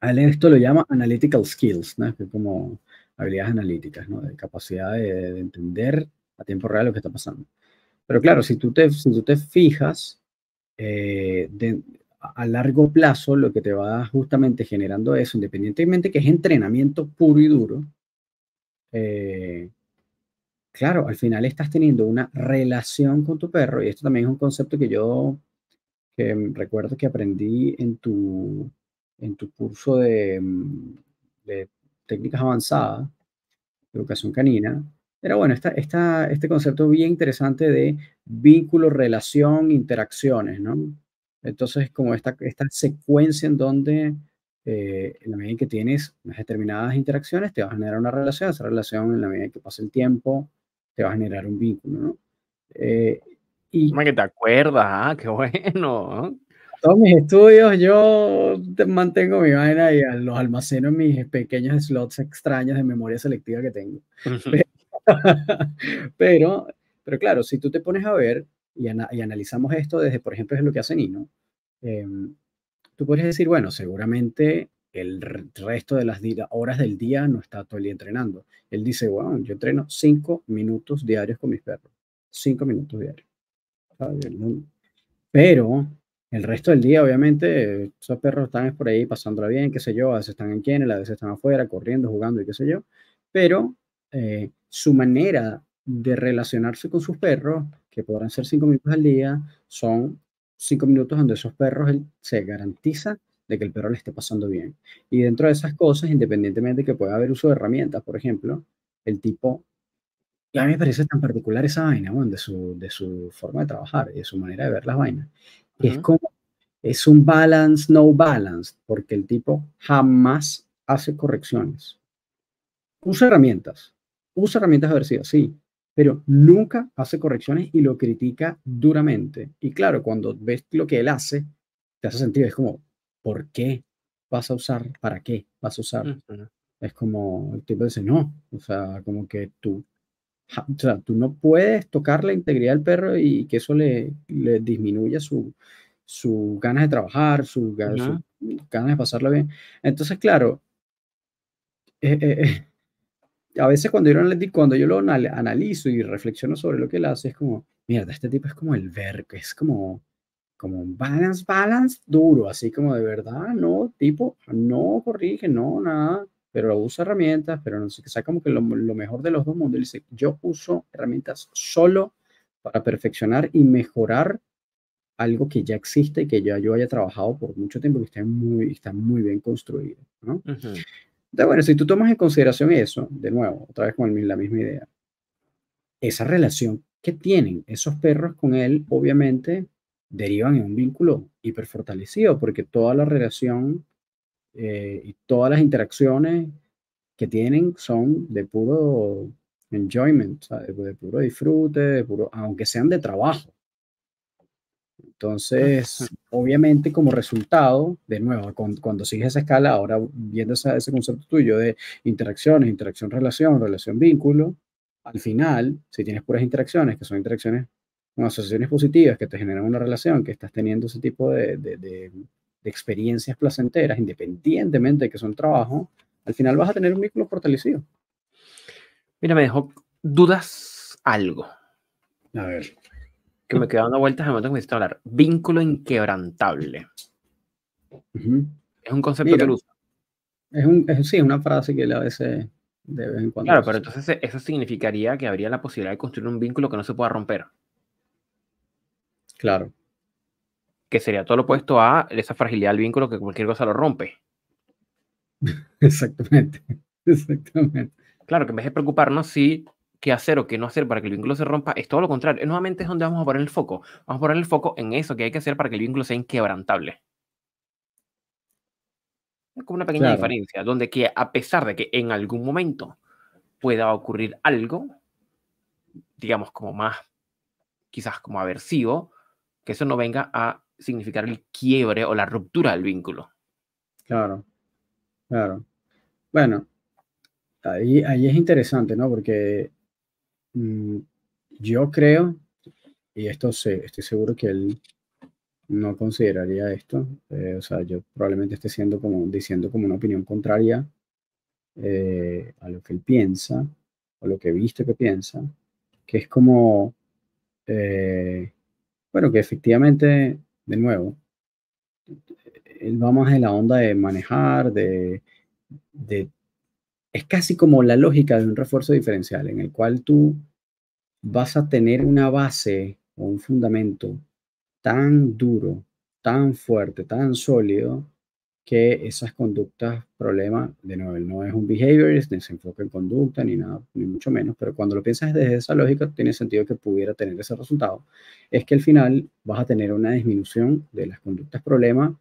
esto lo llama analytical skills, ¿no? Es como habilidades analíticas, ¿no? De capacidad de, entender a tiempo real lo que está pasando. Pero claro, si tú te, si tú te fijas, eh, de, a largo plazo lo que te va justamente generando eso, independientemente que es entrenamiento puro y duro, eh, claro, al final estás teniendo una relación con tu perro y esto también es un concepto que yo recuerdo que aprendí en tu, en tu curso de, mm, técnicas avanzadas, educación canina, pero bueno, está este concepto bien interesante de vínculo, relación, interacciones, ¿no? Entonces, como esta, esta secuencia en donde, eh, en la medida en que tienes unas determinadas interacciones, te va a generar una relación, esa relación, en la medida en que pasa el tiempo, te va a generar un vínculo, ¿no? Eh, y... que te acuerdas, ah, qué bueno. Todos mis estudios, yo mantengo mi vaina y los almaceno en mis pequeños slots extraños de memoria selectiva que tengo. pero, pero claro, si tú te pones a ver, y, analizamos esto desde, por ejemplo, es lo que hace Nino, em, tú podrías decir, bueno, seguramente el resto de las horas del día no está todo el día entrenando. Él dice, bueno yo entreno cinco minutos diarios con mis perros. Cinco minutos diarios. Pero el resto del día, obviamente, esos perros están por ahí pasándola bien, qué sé yo, a veces están en quién a veces están afuera, corriendo, jugando y qué sé yo. Pero eh, su manera de relacionarse con sus perros que podrán ser cinco minutos al día, son cinco minutos donde esos perros se garantiza de que el perro le esté pasando bien. Y dentro de esas cosas, independientemente de que pueda haber uso de herramientas, por ejemplo, el tipo, y a mí me parece tan particular esa vaina, de, su, de su forma de trabajar y de su manera de ver las vainas, es como, es un balance, no balance, porque el tipo jamás hace correcciones. Usa herramientas, usa herramientas aversivas, sí, pero nunca hace correcciones y lo critica duramente. Y claro, cuando ves lo que él hace, te hace sentido. Es como, ¿por qué vas a usar? ¿Para qué vas a usar? Es como, el tipo dice, no, o sea, como que tú, tú no puedes tocar la integridad del perro y que eso le, le disminuya su, sus ganas de trabajar, su ganas de pasarlo bien. Entonces, claro, eh, eh, eh a veces cuando yo, lo, cuando yo lo analizo y reflexiono sobre lo que él hace, es como, mierda, este tipo es como el ver, que es como, como un balance, balance duro, así como de verdad, no, tipo, no corrige, no, nada, pero usa herramientas, pero no sé, que sea como que lo, mejor de los dos mundos. dice, yo uso herramientas solo para perfeccionar y mejorar algo que ya existe que ya yo haya trabajado por mucho tiempo que está muy, está muy bien construido, ¿no? Entonces, bueno, si tú tomas en consideración eso, de nuevo, otra vez con la misma idea, esa relación que tienen esos perros con él, obviamente, derivan en un vínculo hiperfortalecido, porque toda la relación eh, y todas las interacciones que tienen son de puro enjoyment, de puro disfrute, de puro, aunque sean de trabajo, entonces, obviamente como resultado, de nuevo, cuando, sigues esa escala, ahora viendo ese concepto tuyo de interacciones, interacción-relación, relación-vínculo, al final, si tienes puras interacciones, que son interacciones, con asociaciones positivas que te generan una relación, que estás teniendo ese tipo de, de experiencias placenteras, independientemente de que son trabajo, al final vas a tener un vínculo fortalecido. Mira, me dejó dudas algo. A ver que me quedo dando vueltas de momento que me hablar. Vínculo inquebrantable. Es un concepto que Es un, sí, es una frase que a veces de vez en cuando. Claro, pero entonces eh, eso significaría que habría la posibilidad de construir un vínculo que no se pueda romper. Claro. Que sería todo lo opuesto a esa fragilidad del vínculo que cualquier cosa lo rompe. Exactamente. Exactamente. Claro, que en vez de preocuparnos si qué hacer o qué no hacer para que el vínculo se rompa, es todo lo contrario. Nuevamente es donde vamos a poner el foco. Vamos a poner el foco en eso que hay que hacer para que el vínculo sea inquebrantable. Es como una pequeña diferencia, donde que a pesar de que en algún momento pueda ocurrir algo, digamos como más, quizás como aversivo, que eso no venga a significar el quiebre o la ruptura del vínculo. Claro, claro. Bueno, ahí, ahí es interesante, ¿no? Porque Mm, yo creo, y esto sé, estoy seguro que él no consideraría esto, eh, o sea, yo probablemente esté siendo como, diciendo como una opinión contraria eh, a lo que él piensa, o lo que he visto que piensa, que es como, eh, bueno, que efectivamente, de nuevo, él va más en la onda de manejar, de, de es casi como la lógica de un refuerzo diferencial, en el cual tú vas a tener una base o un fundamento tan duro, tan fuerte, tan sólido, que esas conductas, problema, de nuevo, no es un behaviorist, ni se enfoca en conducta, ni nada, ni mucho menos, pero cuando lo piensas desde esa lógica, tiene sentido que pudiera tener ese resultado, es que al final vas a tener una disminución de las conductas problema,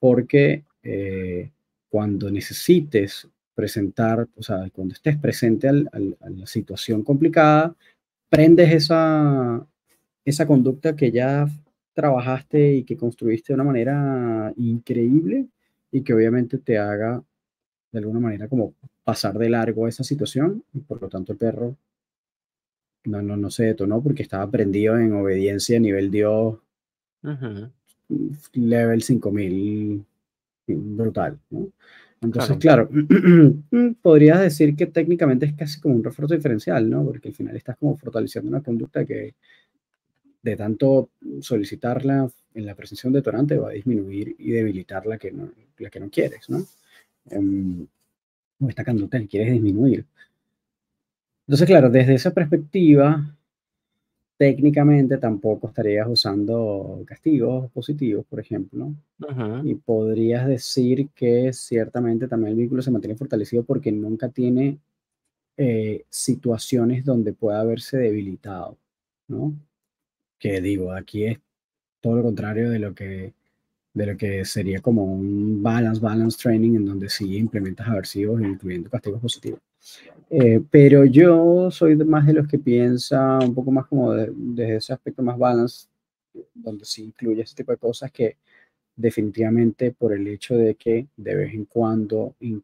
porque eh, cuando necesites presentar, o sea, cuando estés presente a la situación complicada, prendes esa, esa conducta que ya trabajaste y que construiste de una manera increíble y que obviamente te haga de alguna manera como pasar de largo esa situación y por lo tanto el perro no, no, se detonó porque estaba prendido en obediencia a nivel Dios, level 5000 brutal. ¿no? Entonces, claro, podrías decir que técnicamente es casi como un refuerzo diferencial, ¿no? Porque al final estás como fortaleciendo una conducta que de tanto solicitarla en la presencia de un detonante va a disminuir y debilitar la que no, la que no quieres, ¿no? Em, o esta conducta que quieres disminuir. Entonces, claro, desde esa perspectiva, técnicamente tampoco estarías usando castigos positivos, por ejemplo. Y podrías decir que ciertamente también el vínculo se mantiene fortalecido porque nunca tiene eh, situaciones donde pueda haberse debilitado, ¿no? Que digo, aquí es todo lo contrario de lo que de lo que sería como un balance, balance training en donde sí implementas aversivos incluyendo castigos positivos. Eh, pero yo soy más de los que piensa un poco más como desde ese aspecto más balance, donde sí incluye ese tipo de cosas que definitivamente por el hecho de que de vez en cuando, y,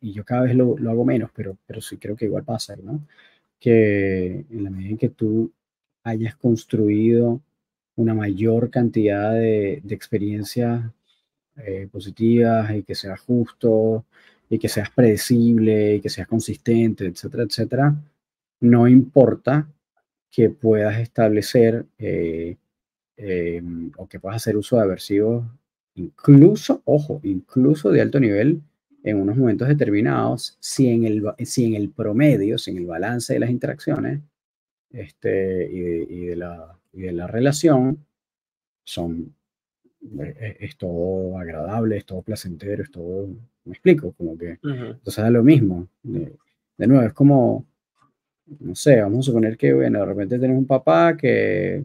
yo cada vez lo, lo, hago menos, pero, pero sí creo que igual pasa, ¿no? Que en la medida en que tú hayas construido una mayor cantidad de, de experiencias eh, positivas y que sea justo y que seas predecible que seas consistente, etcétera, etcétera, no importa que puedas establecer eh, eh, o que puedas hacer uso de aversivos, incluso, ojo, incluso de alto nivel en unos momentos determinados, si en el, si en el promedio, si en el balance de las interacciones este, y, de, la, la relación son eh, es, todo agradable, es todo placentero, es todo me explico, como que. Entonces da lo mismo. De, nuevo, es como. No sé, vamos a suponer que, bueno, de repente tienes un papá que,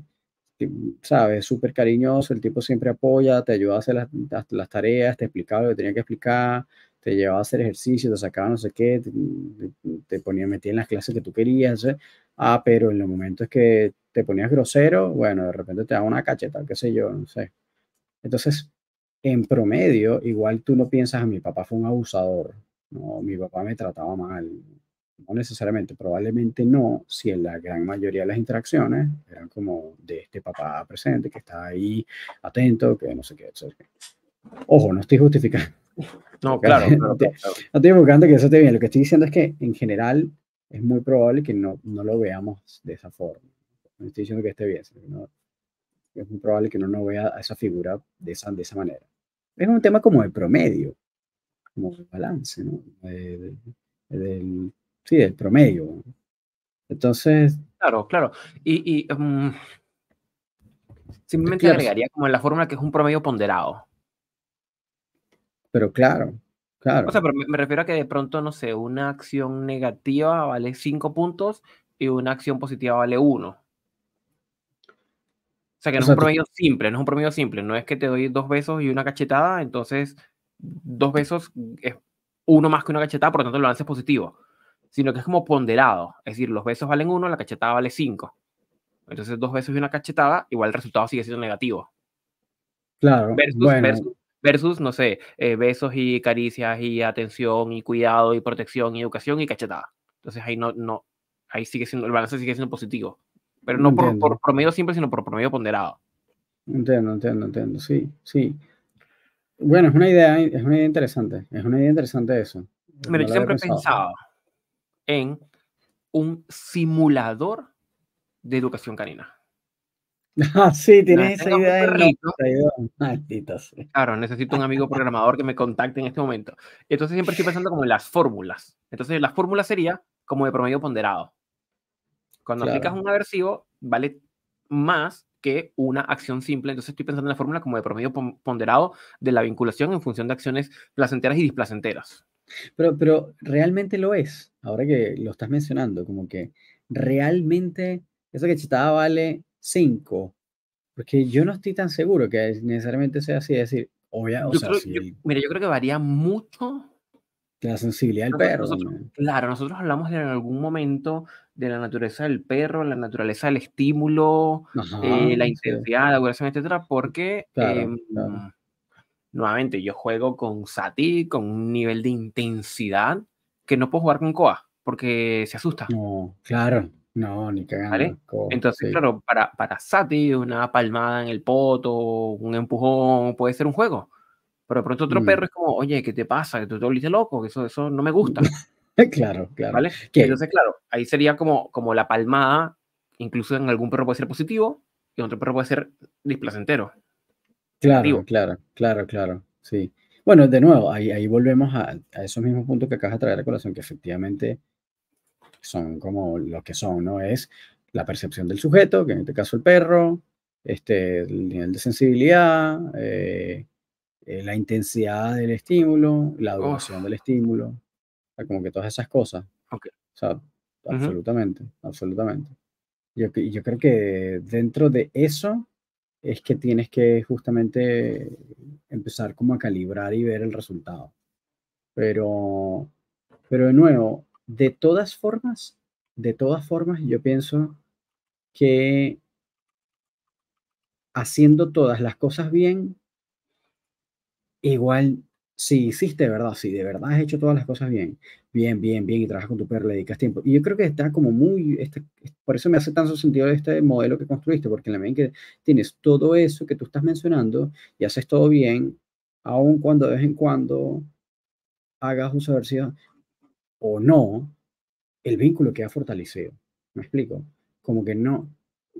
sabes, súper cariñoso, el tipo siempre apoya, te ayuda a hacer las, tareas, te explicaba lo que tenía que explicar, te llevaba a hacer ejercicio, te sacaba no sé qué, te, ponía, metía en las clases que tú querías, ah, pero en los momentos que te ponías grosero, bueno, de repente te da una cacheta, qué sé yo, no sé. Entonces, en promedio, igual tú no piensas, ah, mi papá fue un abusador, no, mi papá me trataba mal. No necesariamente, probablemente no, si en la gran mayoría de las interacciones eran como de este papá presente que está ahí atento, que no sé qué, Ojo, no estoy justificando. No, claro. No estoy buscando que eso esté bien. Lo que estoy diciendo es que en general es muy probable que no, no lo veamos de esa forma. No estoy diciendo que esté bien, sino es muy probable que no no vea a esa figura de esa, de esa manera. Es un tema como de promedio, como balance, ¿no? sí, del promedio. Entonces... Claro, claro. Y, mm, simplemente agregaría como en la fórmula que es un promedio ponderado. Pero claro, claro. O sea, pero me refiero a que de pronto, no sé, una acción negativa vale cinco puntos y una acción positiva vale uno que no es un promedio simple, no es un simple, no es que te doy dos besos y una cachetada, entonces dos besos es uno más que una cachetada, por lo tanto el balance es positivo, sino que es como ponderado, es decir, los besos valen uno, la cachetada vale cinco. Entonces dos besos y una cachetada, igual el resultado sigue siendo negativo. Claro. Versus, versus, no sé, eh, besos y caricias y atención y cuidado y protección y educación y cachetada. Entonces ahí no, no, ahí sigue siendo, el balance sigue siendo positivo pero no por, promedio simple, sino por promedio ponderado. Entiendo, entiendo, entiendo, sí, sí. Bueno, es una idea, es una interesante, es una idea interesante eso. Mira, yo siempre he pensado en un simulador de educación canina. Ah, sí, tienes esa idea de Maldito Claro, necesito un amigo programador que me contacte en este momento. Entonces siempre estoy pensando como en las fórmulas. Entonces las fórmulas sería como de promedio ponderado. Cuando aplicas un aversivo, vale más que una acción simple. Entonces estoy pensando en la fórmula como de promedio ponderado de la vinculación en función de acciones placenteras y displacenteras. Pero, pero realmente lo es, ahora que lo estás mencionando, como que realmente eso que chitaba vale 5, porque yo no estoy tan seguro que necesariamente sea así, es decir, obvio, o sea, si... mira, yo creo que varía mucho de la sensibilidad del perro. claro, nosotros hablamos de en algún momento de la naturaleza del perro, la naturaleza del estímulo, eh, la intensidad, la duración, etcétera, porque em, nuevamente yo juego con Sati con un nivel de intensidad que no puedo jugar con Koa porque se asusta. No, claro, no, ni cagando. Entonces, claro, para, Sati, una palmada en el poto, un empujón, puede ser un juego. Pero de pronto otro mm. perro es como, oye, ¿qué te pasa? Que tú te volviste loco, que eso, eso no me gusta. Claro, claro. Entonces, claro, ahí sería como, como la palmada, incluso en algún perro puede ser positivo y en otro perro puede ser displacentero. Claro, claro, claro, claro, sí. Bueno, de nuevo, ahí, volvemos a, esos mismos puntos que acabas de traer a colación, que efectivamente son como lo que son, ¿no? Es la percepción del sujeto, que en este caso el perro, este, el nivel de sensibilidad, eh, eh, la intensidad del estímulo, la duración del estímulo como que todas esas cosas. O sea, absolutamente, absolutamente. Yo, yo creo que dentro de eso es que tienes que justamente empezar como a calibrar y ver el resultado. Pero, pero de nuevo, de todas formas, de todas formas, yo pienso que haciendo todas las cosas bien, igual si hiciste, ¿verdad? Si de verdad has hecho todas las cosas bien, bien, bien, bien, y trabajas con tu perro, le dedicas tiempo. Y yo creo que está como muy, este, por eso me hace tanto sentido este modelo que construiste, porque en la medida que tienes todo eso que tú estás mencionando y haces todo bien, aun cuando de vez en cuando hagas un si o no, el vínculo queda fortalecido. ¿Me explico? Como que no,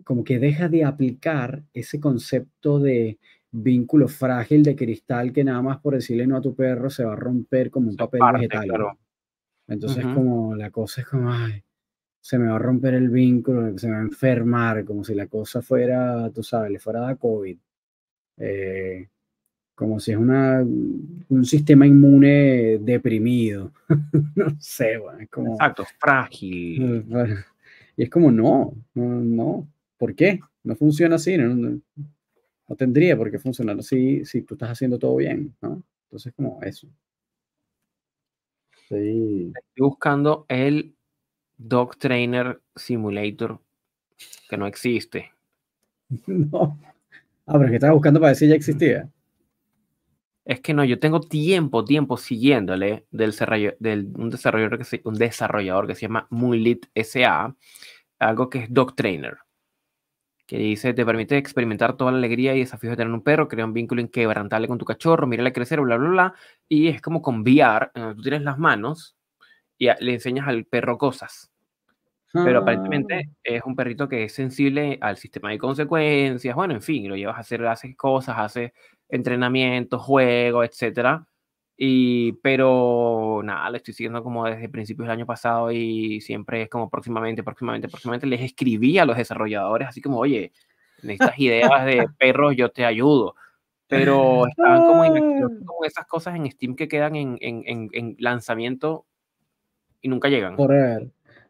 como que deja de aplicar ese concepto de vínculo frágil de cristal que nada más por decirle no a tu perro se va a romper como un papel vegetal. Entonces como la cosa es como, ay, se me va a romper el vínculo, se va a enfermar, como si la cosa fuera, tú sabes, le fuera da COVID. Eh, como si es una, un sistema inmune deprimido. no sé, bueno, es como... Exacto, frágil. Y es como, no, no, no. ¿Por qué? No funciona así. no no tendría por qué funcionar así si tú estás haciendo todo bien, ¿no? Entonces, como eso. Sí. Estoy buscando el Dog Trainer Simulator que no existe. no. Ah, pero es que estaba buscando para decir ya existía. Es que no, yo tengo tiempo, tiempo siguiéndole del, del un, desarrollador que se, un desarrollador que se llama Moonlit SA, algo que es Dog Trainer que dice, te permite experimentar toda la alegría y desafíos de tener un perro, crea un vínculo inquebrantable con tu cachorro, mírale crecer, bla, bla, bla. Y es como con tú tienes las manos y le enseñas al perro cosas. Pero aparentemente ah. es un perrito que es sensible al sistema de consecuencias, bueno, en fin, lo llevas a hacer, hace cosas, hace entrenamiento, juego, etcétera y, pero nada, lo estoy siguiendo como desde principios del año pasado y siempre es como próximamente, próximamente, próximamente. Les escribí a los desarrolladores así como, oye, necesitas ideas de perros, yo te ayudo. Pero estaban como, ah. como esas cosas en Steam que quedan en, en, en lanzamiento y nunca llegan. Por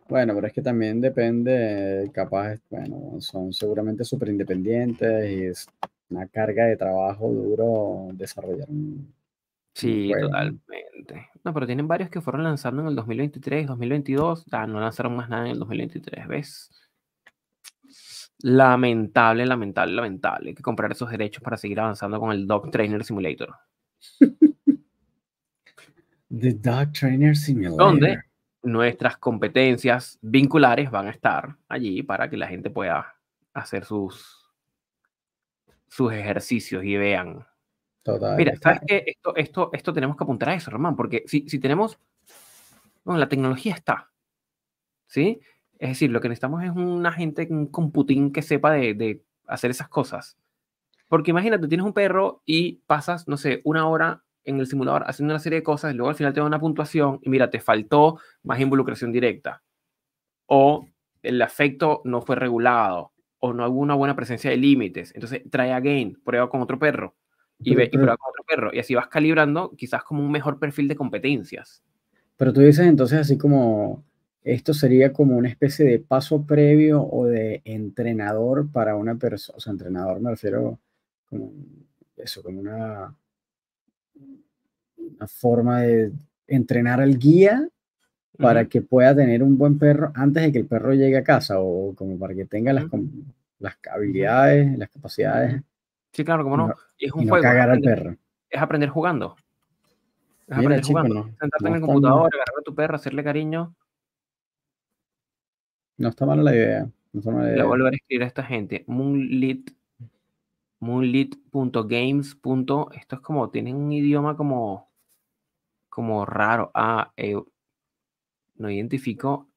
Bueno, pero es que también depende, capaz, bueno, son seguramente súper independientes y es una carga de trabajo duro desarrollar un Mm, sí, totalmente. No, pero tienen varios que fueron lanzando en el 2023, 2022. Ah, no lanzaron más nada en el 2023, ¿ves? Lamentable, lamentable, lamentable. Hay que comprar esos derechos para seguir avanzando con el Dog Trainer Simulator. The Dog Trainer Simulator. Donde nuestras competencias vinculares van a estar allí para que la gente pueda hacer sus, sus ejercicios y vean Mira, ¿sabes qué? Esto, esto, esto tenemos que apuntar a eso, Román, porque si, tenemos. Bueno, la tecnología está. ¿Sí? Es decir, lo que necesitamos es una gente, con computín que sepa de, de hacer esas cosas. Porque imagínate, tienes un perro y pasas, no sé, una hora en el simulador haciendo una serie de cosas, y luego al final te da una puntuación y mira, te faltó más involucración directa. O el afecto no fue regulado, o no hubo una buena presencia de límites. Entonces, trae again prueba con otro perro y, y con otro perro. Y así vas calibrando quizás como un mejor perfil de competencias. Pero tú dices entonces así como esto sería como una especie de paso previo o de entrenador para una persona, o sea, entrenador me refiero como eso, como una, forma de entrenar al guía para que pueda tener un buen perro antes de que el perro llegue a casa o como para que tenga las, las habilidades, las capacidades. Sí, claro, como no. es un juego. Es aprender jugando. Es aprender jugando. Sentarte en el computador, agarrar a tu perro, hacerle cariño. No está mala la idea. la Voy a volver a escribir a esta gente. Moonlit. Moonlit.games. Esto es como. Tienen un idioma como. Como raro. Ah, no identifico.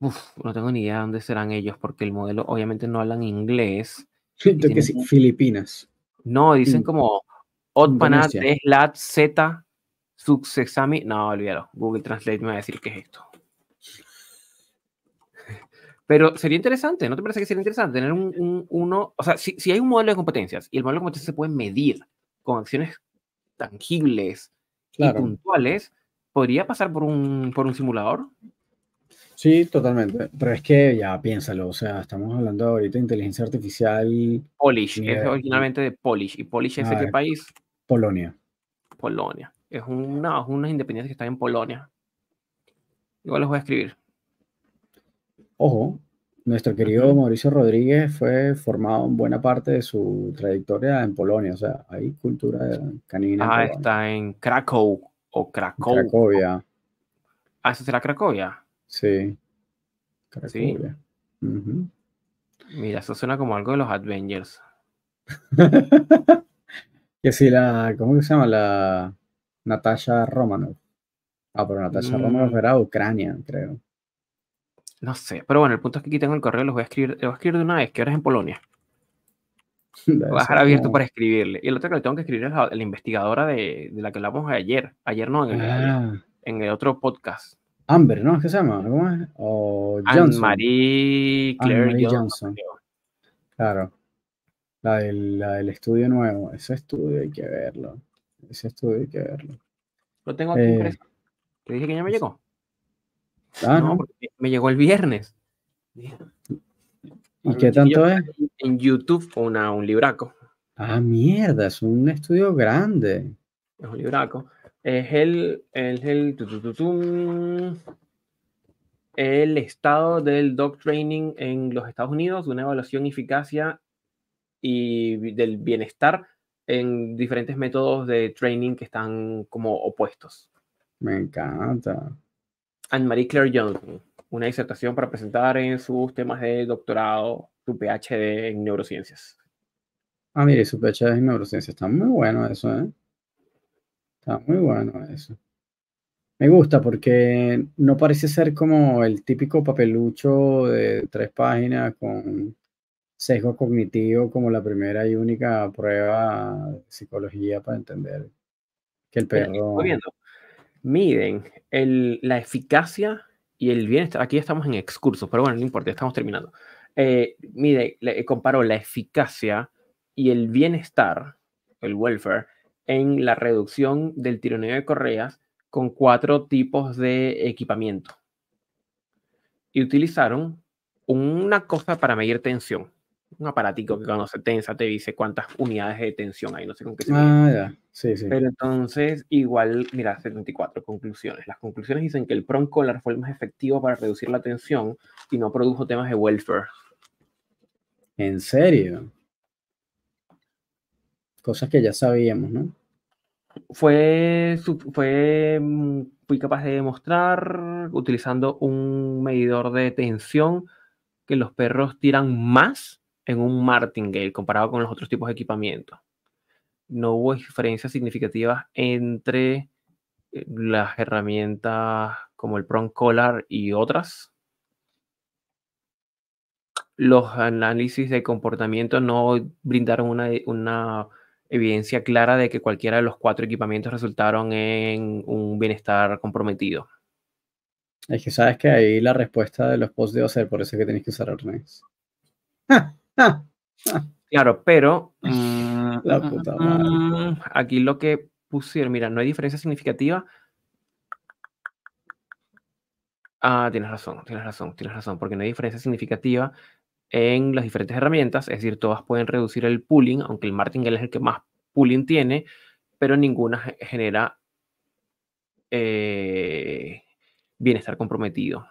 Uf, no tengo ni idea de dónde serán ellos, porque el modelo obviamente no hablan inglés que Filipinas. No, dicen mm. como Otpana, es Z No, olvídalo. Google Translate me va a decir qué es esto. Pero sería interesante, ¿no te parece que sería interesante tener un, uno? O sea, si, hay un modelo de competencias y el modelo de competencias se puede medir con acciones tangibles y puntuales, ¿podría pasar por un, por un simulador? Sí, totalmente. Pero es que ya piénsalo, o sea, estamos hablando ahorita de inteligencia artificial. Polish, es eh, originalmente de Polish. ¿Y Polish es de qué país? Polonia. Polonia. Es una, unas independencia que están en Polonia. Igual les voy a escribir. Ojo, nuestro querido Mauricio Rodríguez fue formado en buena parte de su trayectoria en Polonia, o sea, hay cultura canina. Ah, está en Krakow o Krakow. Cracovia. Ah, eso será Cracovia. Sí. Sí. Eh. Mira, eso suena como algo de los Avengers. que si la, ¿cómo se llama? La Natasha Romanov? Ah, pero Natasha mm. Romanov era Ucrania, creo. No sé, pero bueno, el punto es que aquí tengo el correo, los voy a escribir, voy a escribir de una vez, que ahora es en Polonia. Lo voy a dejar abierto para escribirle. Y el otro que le tengo que escribir es la, investigadora de, la que hablamos ayer. Ayer no, en el ah. otro podcast. Amber, ¿no? ¿Qué se llama? ¿Cómo es? O Johnson. Marie Claire Anne Johnson. Claro. La del, estudio nuevo. Ese estudio hay que verlo. Ese estudio hay que verlo. Lo tengo aquí impreso. Eh, Te dije que ya me llegó. Ah, no, Porque me llegó el viernes. ¿Y qué tanto es? En YouTube una, un libraco. Ah, mierda, es un estudio grande. Es un libraco es el, el, el, estado del dog training en los Estados Unidos, una evaluación eficacia y del bienestar en diferentes métodos de training que están como opuestos. Me encanta. Anne-Marie Claire Johnson, una disertación para presentar en sus temas de doctorado, su PhD en neurociencias. Ah, mire, su PhD en neurociencias, está muy bueno eso, ¿eh? Está muy bueno eso. Me gusta porque no parece ser como el típico papelucho de tres páginas con sesgo cognitivo como la primera y única prueba de psicología para entender que el perro... Miden la eficacia y el bienestar. Aquí estamos en excursos, pero bueno, no importa, estamos terminando. Miren, eh, mide, la eficacia y el bienestar, el welfare, en la reducción del tironeo de correas con cuatro tipos de equipamiento. Y utilizaron una cosa para medir tensión. Un aparatico que cuando se tensa te dice cuántas unidades de tensión hay. No sé con qué se Ah, ya. Sí, sí. Pero entonces, igual, mira, 74 conclusiones. Las conclusiones dicen que el prom collar fue el más efectivo para reducir la tensión y no produjo temas de welfare. ¿En serio? Cosas que ya sabíamos, ¿no? Fue, fue, mm, fui capaz de demostrar utilizando un medidor de tensión que los perros tiran más en un martingale comparado con los otros tipos de equipamiento. No hubo diferencias significativas entre eh, las herramientas como el prong collar y otras. Los análisis de comportamiento no brindaron una evidencia clara de que cualquiera de los cuatro equipamientos resultaron en un bienestar comprometido. Es que sabes que ahí la respuesta de los posts debe ser, por eso que tenéis que usar Claro, pero... la mm, mm, puta mm, madre. Aquí lo que pusieron, mira, no hay diferencia significativa. Ah, tienes razón, tienes razón, tienes razón, porque no hay diferencia significativa en las diferentes herramientas, es decir, todas pueden reducir el pooling, aunque el martingale es el que más pooling tiene, pero ninguna genera eh, bienestar comprometido.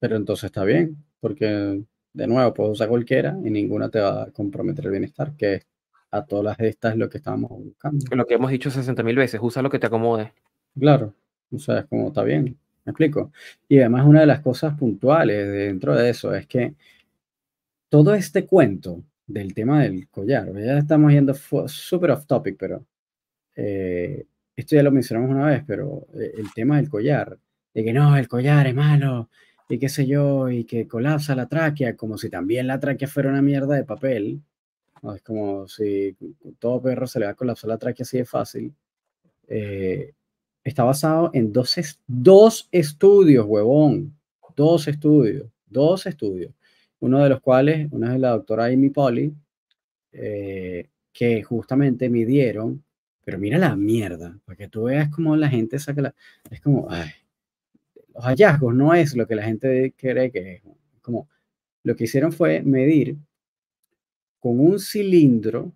Pero entonces está bien, porque de nuevo puedes usar cualquiera y ninguna te va a comprometer el bienestar, que a todas estas es lo que estábamos buscando. Lo que hemos dicho 60.000 veces, usa lo que te acomode. Claro, o sea, es como está bien. ¿Me explico? Y además una de las cosas puntuales dentro de eso es que todo este cuento del tema del collar, ya estamos yendo súper off topic, pero eh, esto ya lo mencionamos una vez, pero eh, el tema del collar, de que no, el collar es malo, y qué sé yo, y que colapsa la tráquea, como si también la tráquea fuera una mierda de papel. Es como si todo perro se le va a colapsar la tráquea así de fácil. Eh, está basado en dos, estudios, huevón. Dos estudios, dos estudios. Uno de los cuales, una es de la doctora Amy Polly, eh, que justamente midieron, pero mira la mierda, porque tú veas como la gente saca la... Es como, ay, los hallazgos no es lo que la gente cree que es. Como, lo que hicieron fue medir con un cilindro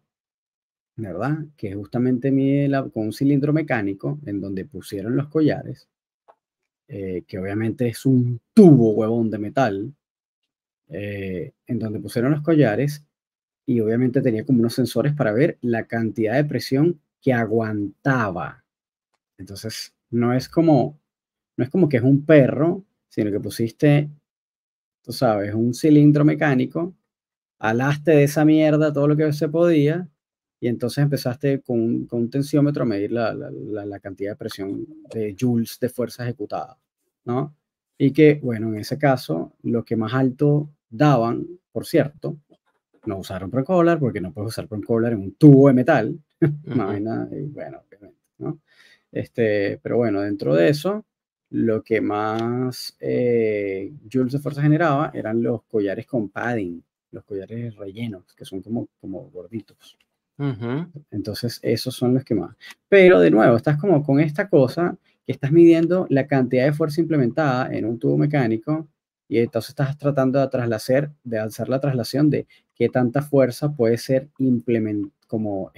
¿verdad? Que justamente mide con un cilindro mecánico en donde pusieron los collares, eh, que obviamente es un tubo huevón de metal, eh, en donde pusieron los collares y obviamente tenía como unos sensores para ver la cantidad de presión que aguantaba. Entonces, no es como, no es como que es un perro, sino que pusiste, tú sabes, un cilindro mecánico, alaste de esa mierda todo lo que se podía y entonces empezaste con, un, con un tensiómetro a medir la, la, cantidad de presión de joules de fuerza ejecutada, ¿no? Y que, bueno, en ese caso, lo que más alto daban, por cierto, no usaron pre-collar porque no puedes usar pre-collar en un tubo de metal, bueno, Este, pero bueno, dentro de eso, lo que más eh, joules de fuerza generaba eran los collares con padding, los collares rellenos, que son como, como gorditos. Entonces, esos son los que más. Pero de nuevo, estás como con esta cosa que estás midiendo la cantidad de fuerza implementada en un tubo mecánico y entonces estás tratando de traslacer, de hacer la traslación de qué tanta fuerza puede ser implementada como,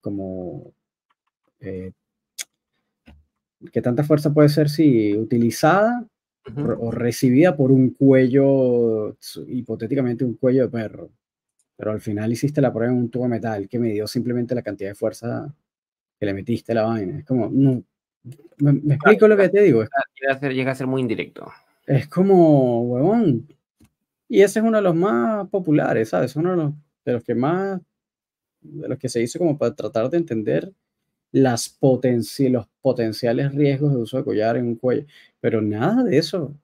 como eh, qué tanta fuerza puede ser si utilizada o recibida por un cuello, hipotéticamente un cuello de perro pero al final hiciste la prueba en un tubo de metal que dio simplemente la cantidad de fuerza que le metiste a la vaina. Es como, no, me, explico lo que te digo. Llega a ser muy indirecto. Es como, huevón. Y ese es uno de los más populares, ¿sabes? Es Uno de los, de los que más, de los que se hizo como para tratar de entender las los potenciales riesgos de uso de collar en un cuello. Pero nada de eso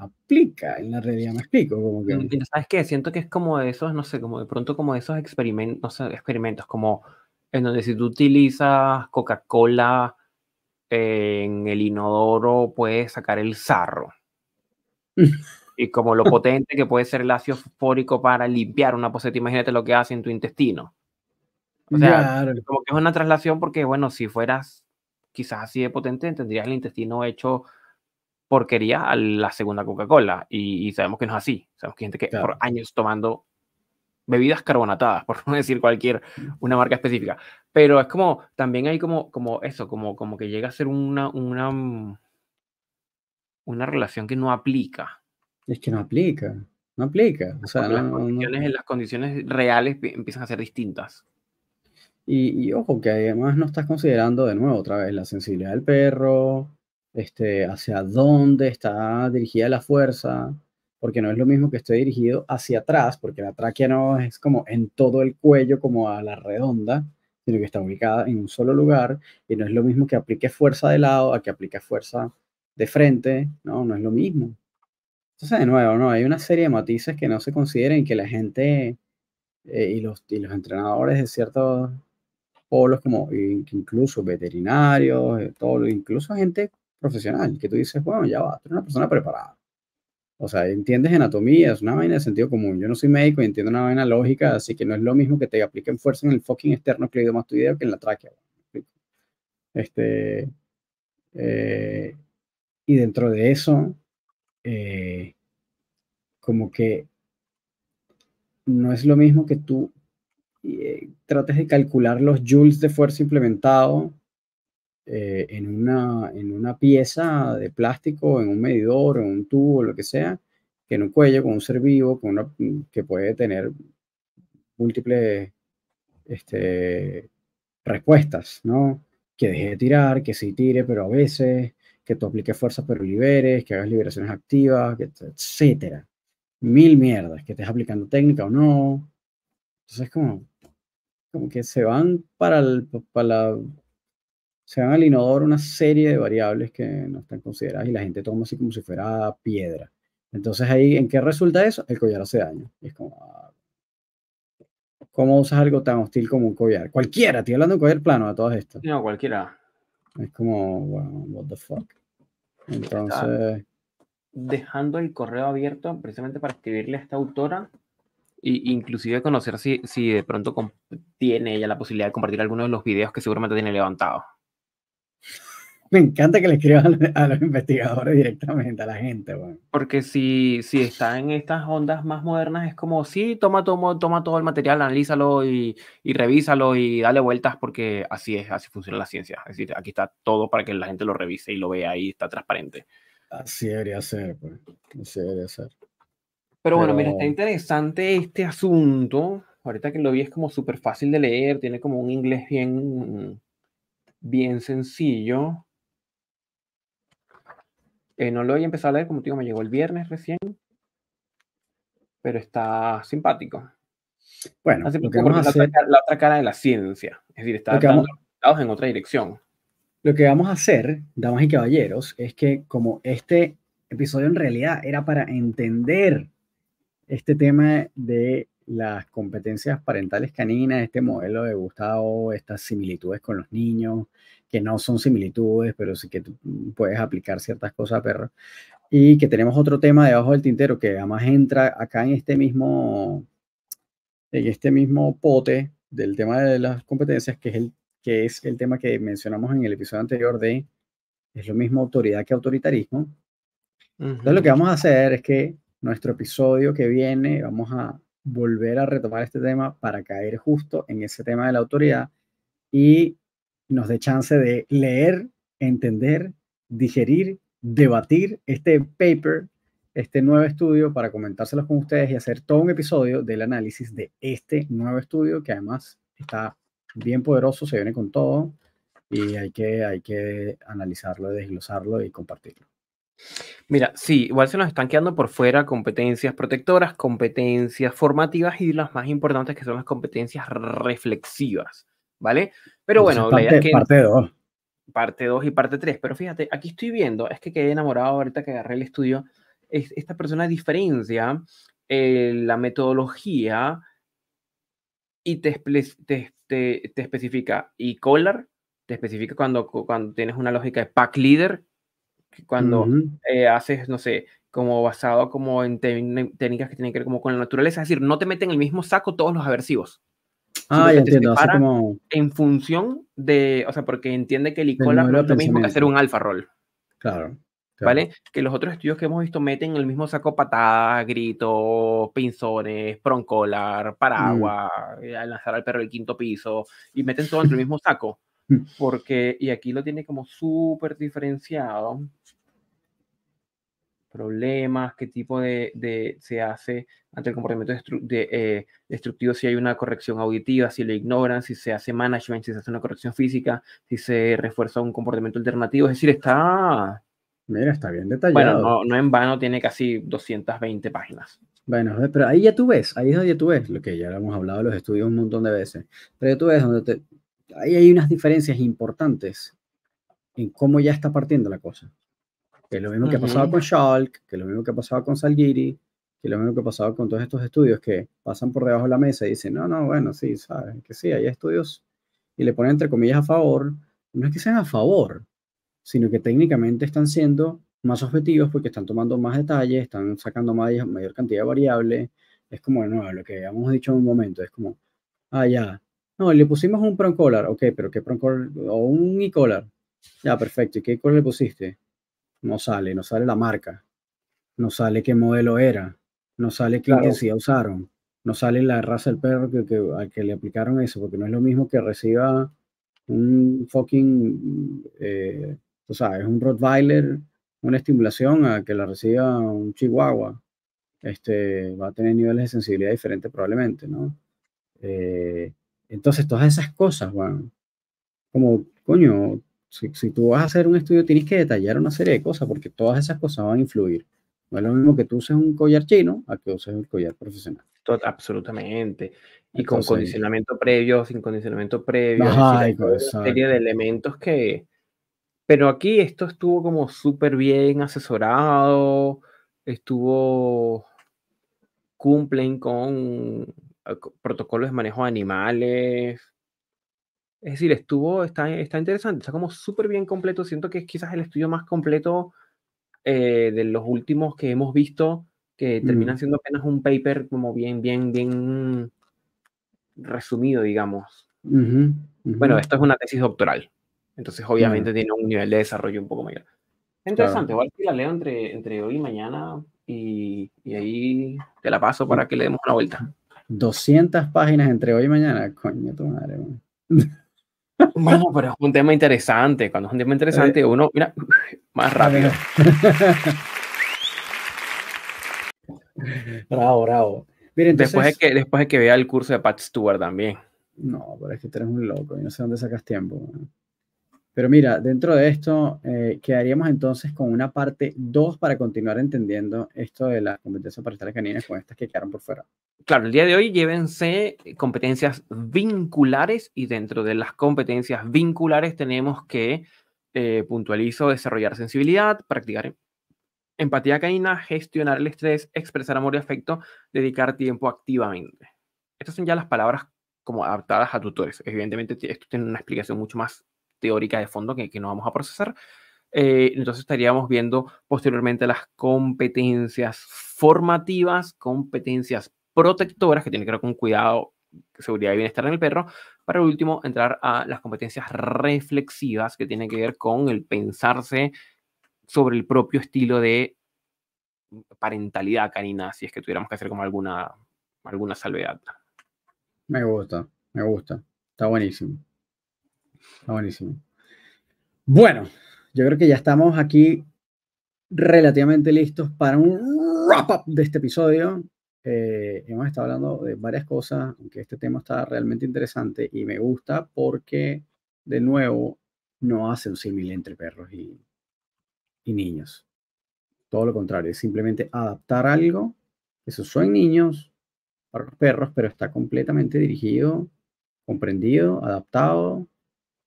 aplica en la realidad, me explico. Como que... ¿Sabes qué? Siento que es como de esos, no sé, como de pronto como de esos experimentos, experimentos como en donde si tú utilizas Coca-Cola en el inodoro puedes sacar el sarro. y como lo potente que puede ser el ácido fórico para limpiar una poseta, imagínate lo que hace en tu intestino. O sea, como que es una traslación porque, bueno, si fueras quizás así de potente, tendrías el intestino hecho porquería a la segunda Coca-Cola. Y, sabemos que no es así. Sabemos que hay gente que por años tomando bebidas carbonatadas, por no decir cualquier, una marca específica. Pero es como, también hay como, como eso, como, como que llega a ser una, una, una relación que no aplica. Es que no aplica, no aplica. O sea, las, condiciones, las condiciones reales empiezan a ser distintas. Y, y, ojo, que además no estás considerando de nuevo otra vez la sensibilidad del perro, este, hacia dónde está dirigida la fuerza, porque no es lo mismo que esté dirigido hacia atrás, porque la tráquea no es como en todo el cuello, como a la redonda, sino que está ubicada en un solo lugar, y no es lo mismo que aplique fuerza de lado a que aplique fuerza de frente, no, no es lo mismo. Entonces, de nuevo, no, hay una serie de matices que no se consideren que la gente eh, y, los, los entrenadores de ciertos polos, como incluso veterinarios, eh, todo, incluso gente profesional, que tú dices, bueno, ya va, tú eres una persona preparada. O sea, entiendes anatomía, es una vaina de sentido común. Yo no soy médico y entiendo una vaina lógica, así que no es lo mismo que te apliquen fuerza en el fucking externo que más tu idea que en la tráquea. Este, eh, y dentro de eso, eh, como que no es lo mismo que tú eh, trates de calcular los joules de fuerza implementado eh, en, una, en una pieza de plástico, en un medidor, en un tubo, lo que sea, que en un cuello con un ser vivo con una, que puede tener múltiples este, respuestas, ¿no? Que deje de tirar, que sí tire, pero a veces, que tú apliques fuerzas pero liberes, que hagas liberaciones activas, etcétera. Mil mierdas, que estés aplicando técnica o no. Entonces, como, como que se van para, para la se van al inodoro una serie de variables que no están consideradas y la gente toma así como si fuera piedra. Entonces ahí, ¿en qué resulta eso? El collar hace daño. es como, ah, ¿cómo usas algo tan hostil como un collar? Cualquiera, estoy hablando de un collar plano a todas estas. No, cualquiera. Es como, what the fuck. Entonces... Dejando el correo abierto precisamente para escribirle a esta autora e inclusive conocer si, si de pronto tiene ella la posibilidad de compartir algunos de los videos que seguramente tiene levantado. Me encanta que le escriban a los investigadores directamente, a la gente. Porque si, si está en estas ondas más modernas, es como, sí, toma, toma todo el material, analízalo y, y, revísalo y dale vueltas, porque así es, así funciona la ciencia. Es decir, aquí está todo para que la gente lo revise y lo vea y está transparente. Así debería ser, pues. Así debería ser. Pero bueno, mira, está interesante este asunto. Ahorita que lo vi es como súper fácil de leer, tiene como un inglés bien bien sencillo. Eh, no lo voy a empezar a leer, como te digo, me llegó el viernes recién, pero está simpático. Bueno, que la, otra cara, de la ciencia, es decir, está en otra dirección. Lo que vamos a hacer, damas y caballeros, es que como este episodio en realidad era para entender este tema de las competencias parentales caninas, este modelo de Gustavo, estas similitudes con los niños, que no son similitudes, pero sí que puedes aplicar ciertas cosas a perros. Y que tenemos otro tema debajo del tintero que además entra acá en este mismo, en este mismo pote del tema de las competencias, que es el, que es el tema que mencionamos en el episodio anterior de es lo mismo autoridad que autoritarismo. Entonces lo que vamos a hacer es que nuestro episodio que viene vamos a volver a retomar este tema para caer justo en ese tema de la autoridad y nos dé chance de leer, entender, digerir, debatir este paper, este nuevo estudio para comentárselos con ustedes y hacer todo un episodio del análisis de este nuevo estudio que además está bien poderoso, se viene con todo y hay que, hay que analizarlo, desglosarlo y compartirlo. Mira, sí, igual se nos están quedando por fuera competencias protectoras, competencias formativas y las más importantes que son las competencias reflexivas, ¿vale? Pero bueno, parte, la Parte 2. y parte 3, pero fíjate, aquí estoy viendo, es que quedé enamorado ahorita que agarré el estudio, esta persona diferencia eh, la metodología y te, especifica, y Collar te especifica cuando, cuando tienes una lógica de pack leader cuando eh, haces, no sé, como basado como en técnicas que tienen que ver como con la naturaleza, es decir, no te meten en el mismo saco todos los aversivos. Ah, ya entiendo. En función de, o sea, porque entiende que el ICOLA no es lo mismo que hacer un alfa roll. Claro, ¿Vale? Que los otros estudios que hemos visto meten en el mismo saco patadas, gritos, pinzones, proncolar, mm. paraguas, eh, lanzar al perro el quinto piso, y meten todo en el mismo saco. Porque, y aquí lo tiene como súper diferenciado problemas, qué tipo de, de se hace ante el comportamiento de, eh, destructivo, si hay una corrección auditiva, si lo ignoran, si se hace management, si se hace una corrección física, si se refuerza un comportamiento alternativo. Es decir, está... Mira, está bien detallado. Bueno, no, no en vano tiene casi 220 páginas. Bueno, pero ahí ya tú ves, ahí es donde tú ves, lo que ya lo hemos hablado de los estudios un montón de veces, pero tú ves donde ahí hay unas diferencias importantes en cómo ya está partiendo la cosa que es lo mismo que ha pasado con Schalke, que es lo mismo que ha pasado con Salgiri, que es lo mismo que ha pasado con todos estos estudios que pasan por debajo de la mesa y dicen, no, no, bueno, sí, sabes, que sí, hay estudios y le ponen entre comillas a favor, no es que sean a favor, sino que técnicamente están siendo más objetivos porque están tomando más detalles, están sacando más, mayor cantidad de variable Es como, no, lo que habíamos dicho en un momento, es como, ah, ya, no, le pusimos un proncollar, ok, pero ¿qué proncollar? O un e-collar. Ya, perfecto, ¿y qué collar le pusiste? no sale, no sale la marca, no sale qué modelo era, no sale qué claro. usaron, no sale la raza del perro que, al que le aplicaron eso, porque no es lo mismo que reciba un fucking, o eh, sea, es un Rottweiler, una estimulación a que la reciba un Chihuahua. Este, va a tener niveles de sensibilidad diferentes probablemente, ¿no? Eh, entonces, todas esas cosas, bueno, como, coño, si, tú vas a hacer un estudio, tienes que detallar una serie de cosas, porque todas esas cosas van a influir. No es lo mismo que tú uses un collar chino a que uses un collar profesional. absolutamente. Y con condicionamiento previo, sin condicionamiento previo. hay una serie de elementos que. Pero aquí esto estuvo como súper bien asesorado, estuvo. cumplen con eh, protocolos de manejo de animales, es decir, estuvo, está, está interesante, está como súper bien completo. Siento que es quizás el estudio más completo eh, de los últimos que hemos visto, que termina mm. siendo apenas un paper como bien, bien, bien resumido, digamos. Bueno, esto es una tesis doctoral, entonces obviamente tiene un nivel de desarrollo un poco mayor. Interesante, igual claro. que la leo entre, entre hoy y mañana y, y ahí te la paso para que le demos una vuelta. 200 páginas entre hoy y mañana, coño, tu madre. Bueno, pero es un tema interesante. Cuando es un tema interesante, eh. uno, mira, más rápido. bravo, bravo. después, de que, después de que vea el curso de Pat Stewart también. No, pero es que tú eres un loco y no sé dónde sacas tiempo. Pero mira, dentro de esto, eh, quedaríamos entonces con una parte 2 para continuar entendiendo esto de las competencias estar caninas con estas que quedaron por fuera. Claro, el día de hoy llévense competencias vinculares y dentro de las competencias vinculares tenemos que, eh, puntualizo, desarrollar sensibilidad, practicar empatía canina, gestionar el estrés, expresar amor y afecto, dedicar tiempo activamente. Estas son ya las palabras como adaptadas a tutores. Evidentemente esto tiene una explicación mucho más teórica de fondo que, que no vamos a procesar. Eh, entonces estaríamos viendo posteriormente las competencias formativas, competencias protectoras, que tienen que ver con cuidado, seguridad y bienestar en el perro. Para último, entrar a las competencias reflexivas, que tienen que ver con el pensarse sobre el propio estilo de parentalidad canina, si es que tuviéramos que hacer como alguna, alguna salvedad. Me gusta, me gusta. Está buenísimo buenísimo. Bueno, yo creo que ya estamos aquí relativamente listos para un wrap-up de este episodio. Eh, hemos estado hablando de varias cosas, aunque este tema está realmente interesante y me gusta porque, de nuevo, no hace un símil entre perros y, niños. Todo lo contrario, es simplemente adaptar algo que son niños para los perros, pero está completamente dirigido, comprendido, adaptado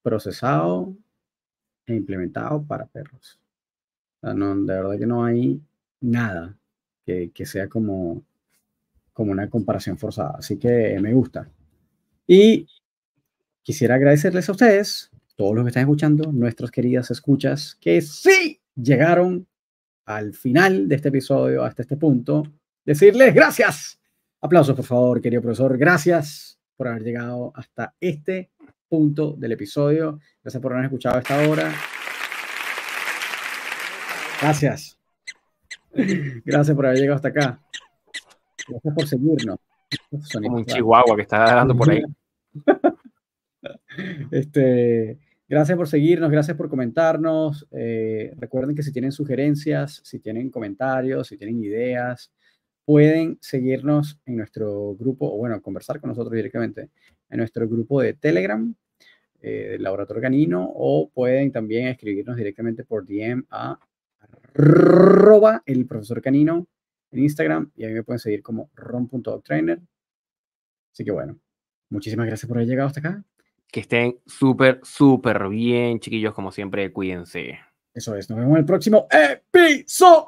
procesado e implementado para perros. de verdad que no hay nada que, sea como, como una comparación forzada. Así que me gusta. Y quisiera agradecerles a ustedes, todos los que están escuchando, nuestras queridas escuchas, que sí llegaron al final de este episodio, hasta este punto. Decirles gracias. Aplausos, por favor, querido profesor. Gracias por haber llegado hasta este punto del episodio. Gracias por haber escuchado hasta ahora. Gracias. Gracias por haber llegado hasta acá. Gracias por seguirnos. Como un chihuahua que está dando por ahí. Este, gracias por seguirnos, gracias por comentarnos. Eh, recuerden que si tienen sugerencias, si tienen comentarios, si tienen ideas, pueden seguirnos en nuestro grupo, o bueno, conversar con nosotros directamente en nuestro grupo de Telegram, eh, laboratorio canino o pueden también escribirnos directamente por DM a arroba el profesor canino en Instagram y a mí me pueden seguir como ron.dogtrainer. Así que bueno, muchísimas gracias por haber llegado hasta acá. Que estén súper, súper bien, chiquillos, como siempre, cuídense. Eso es, nos vemos en el próximo episodio.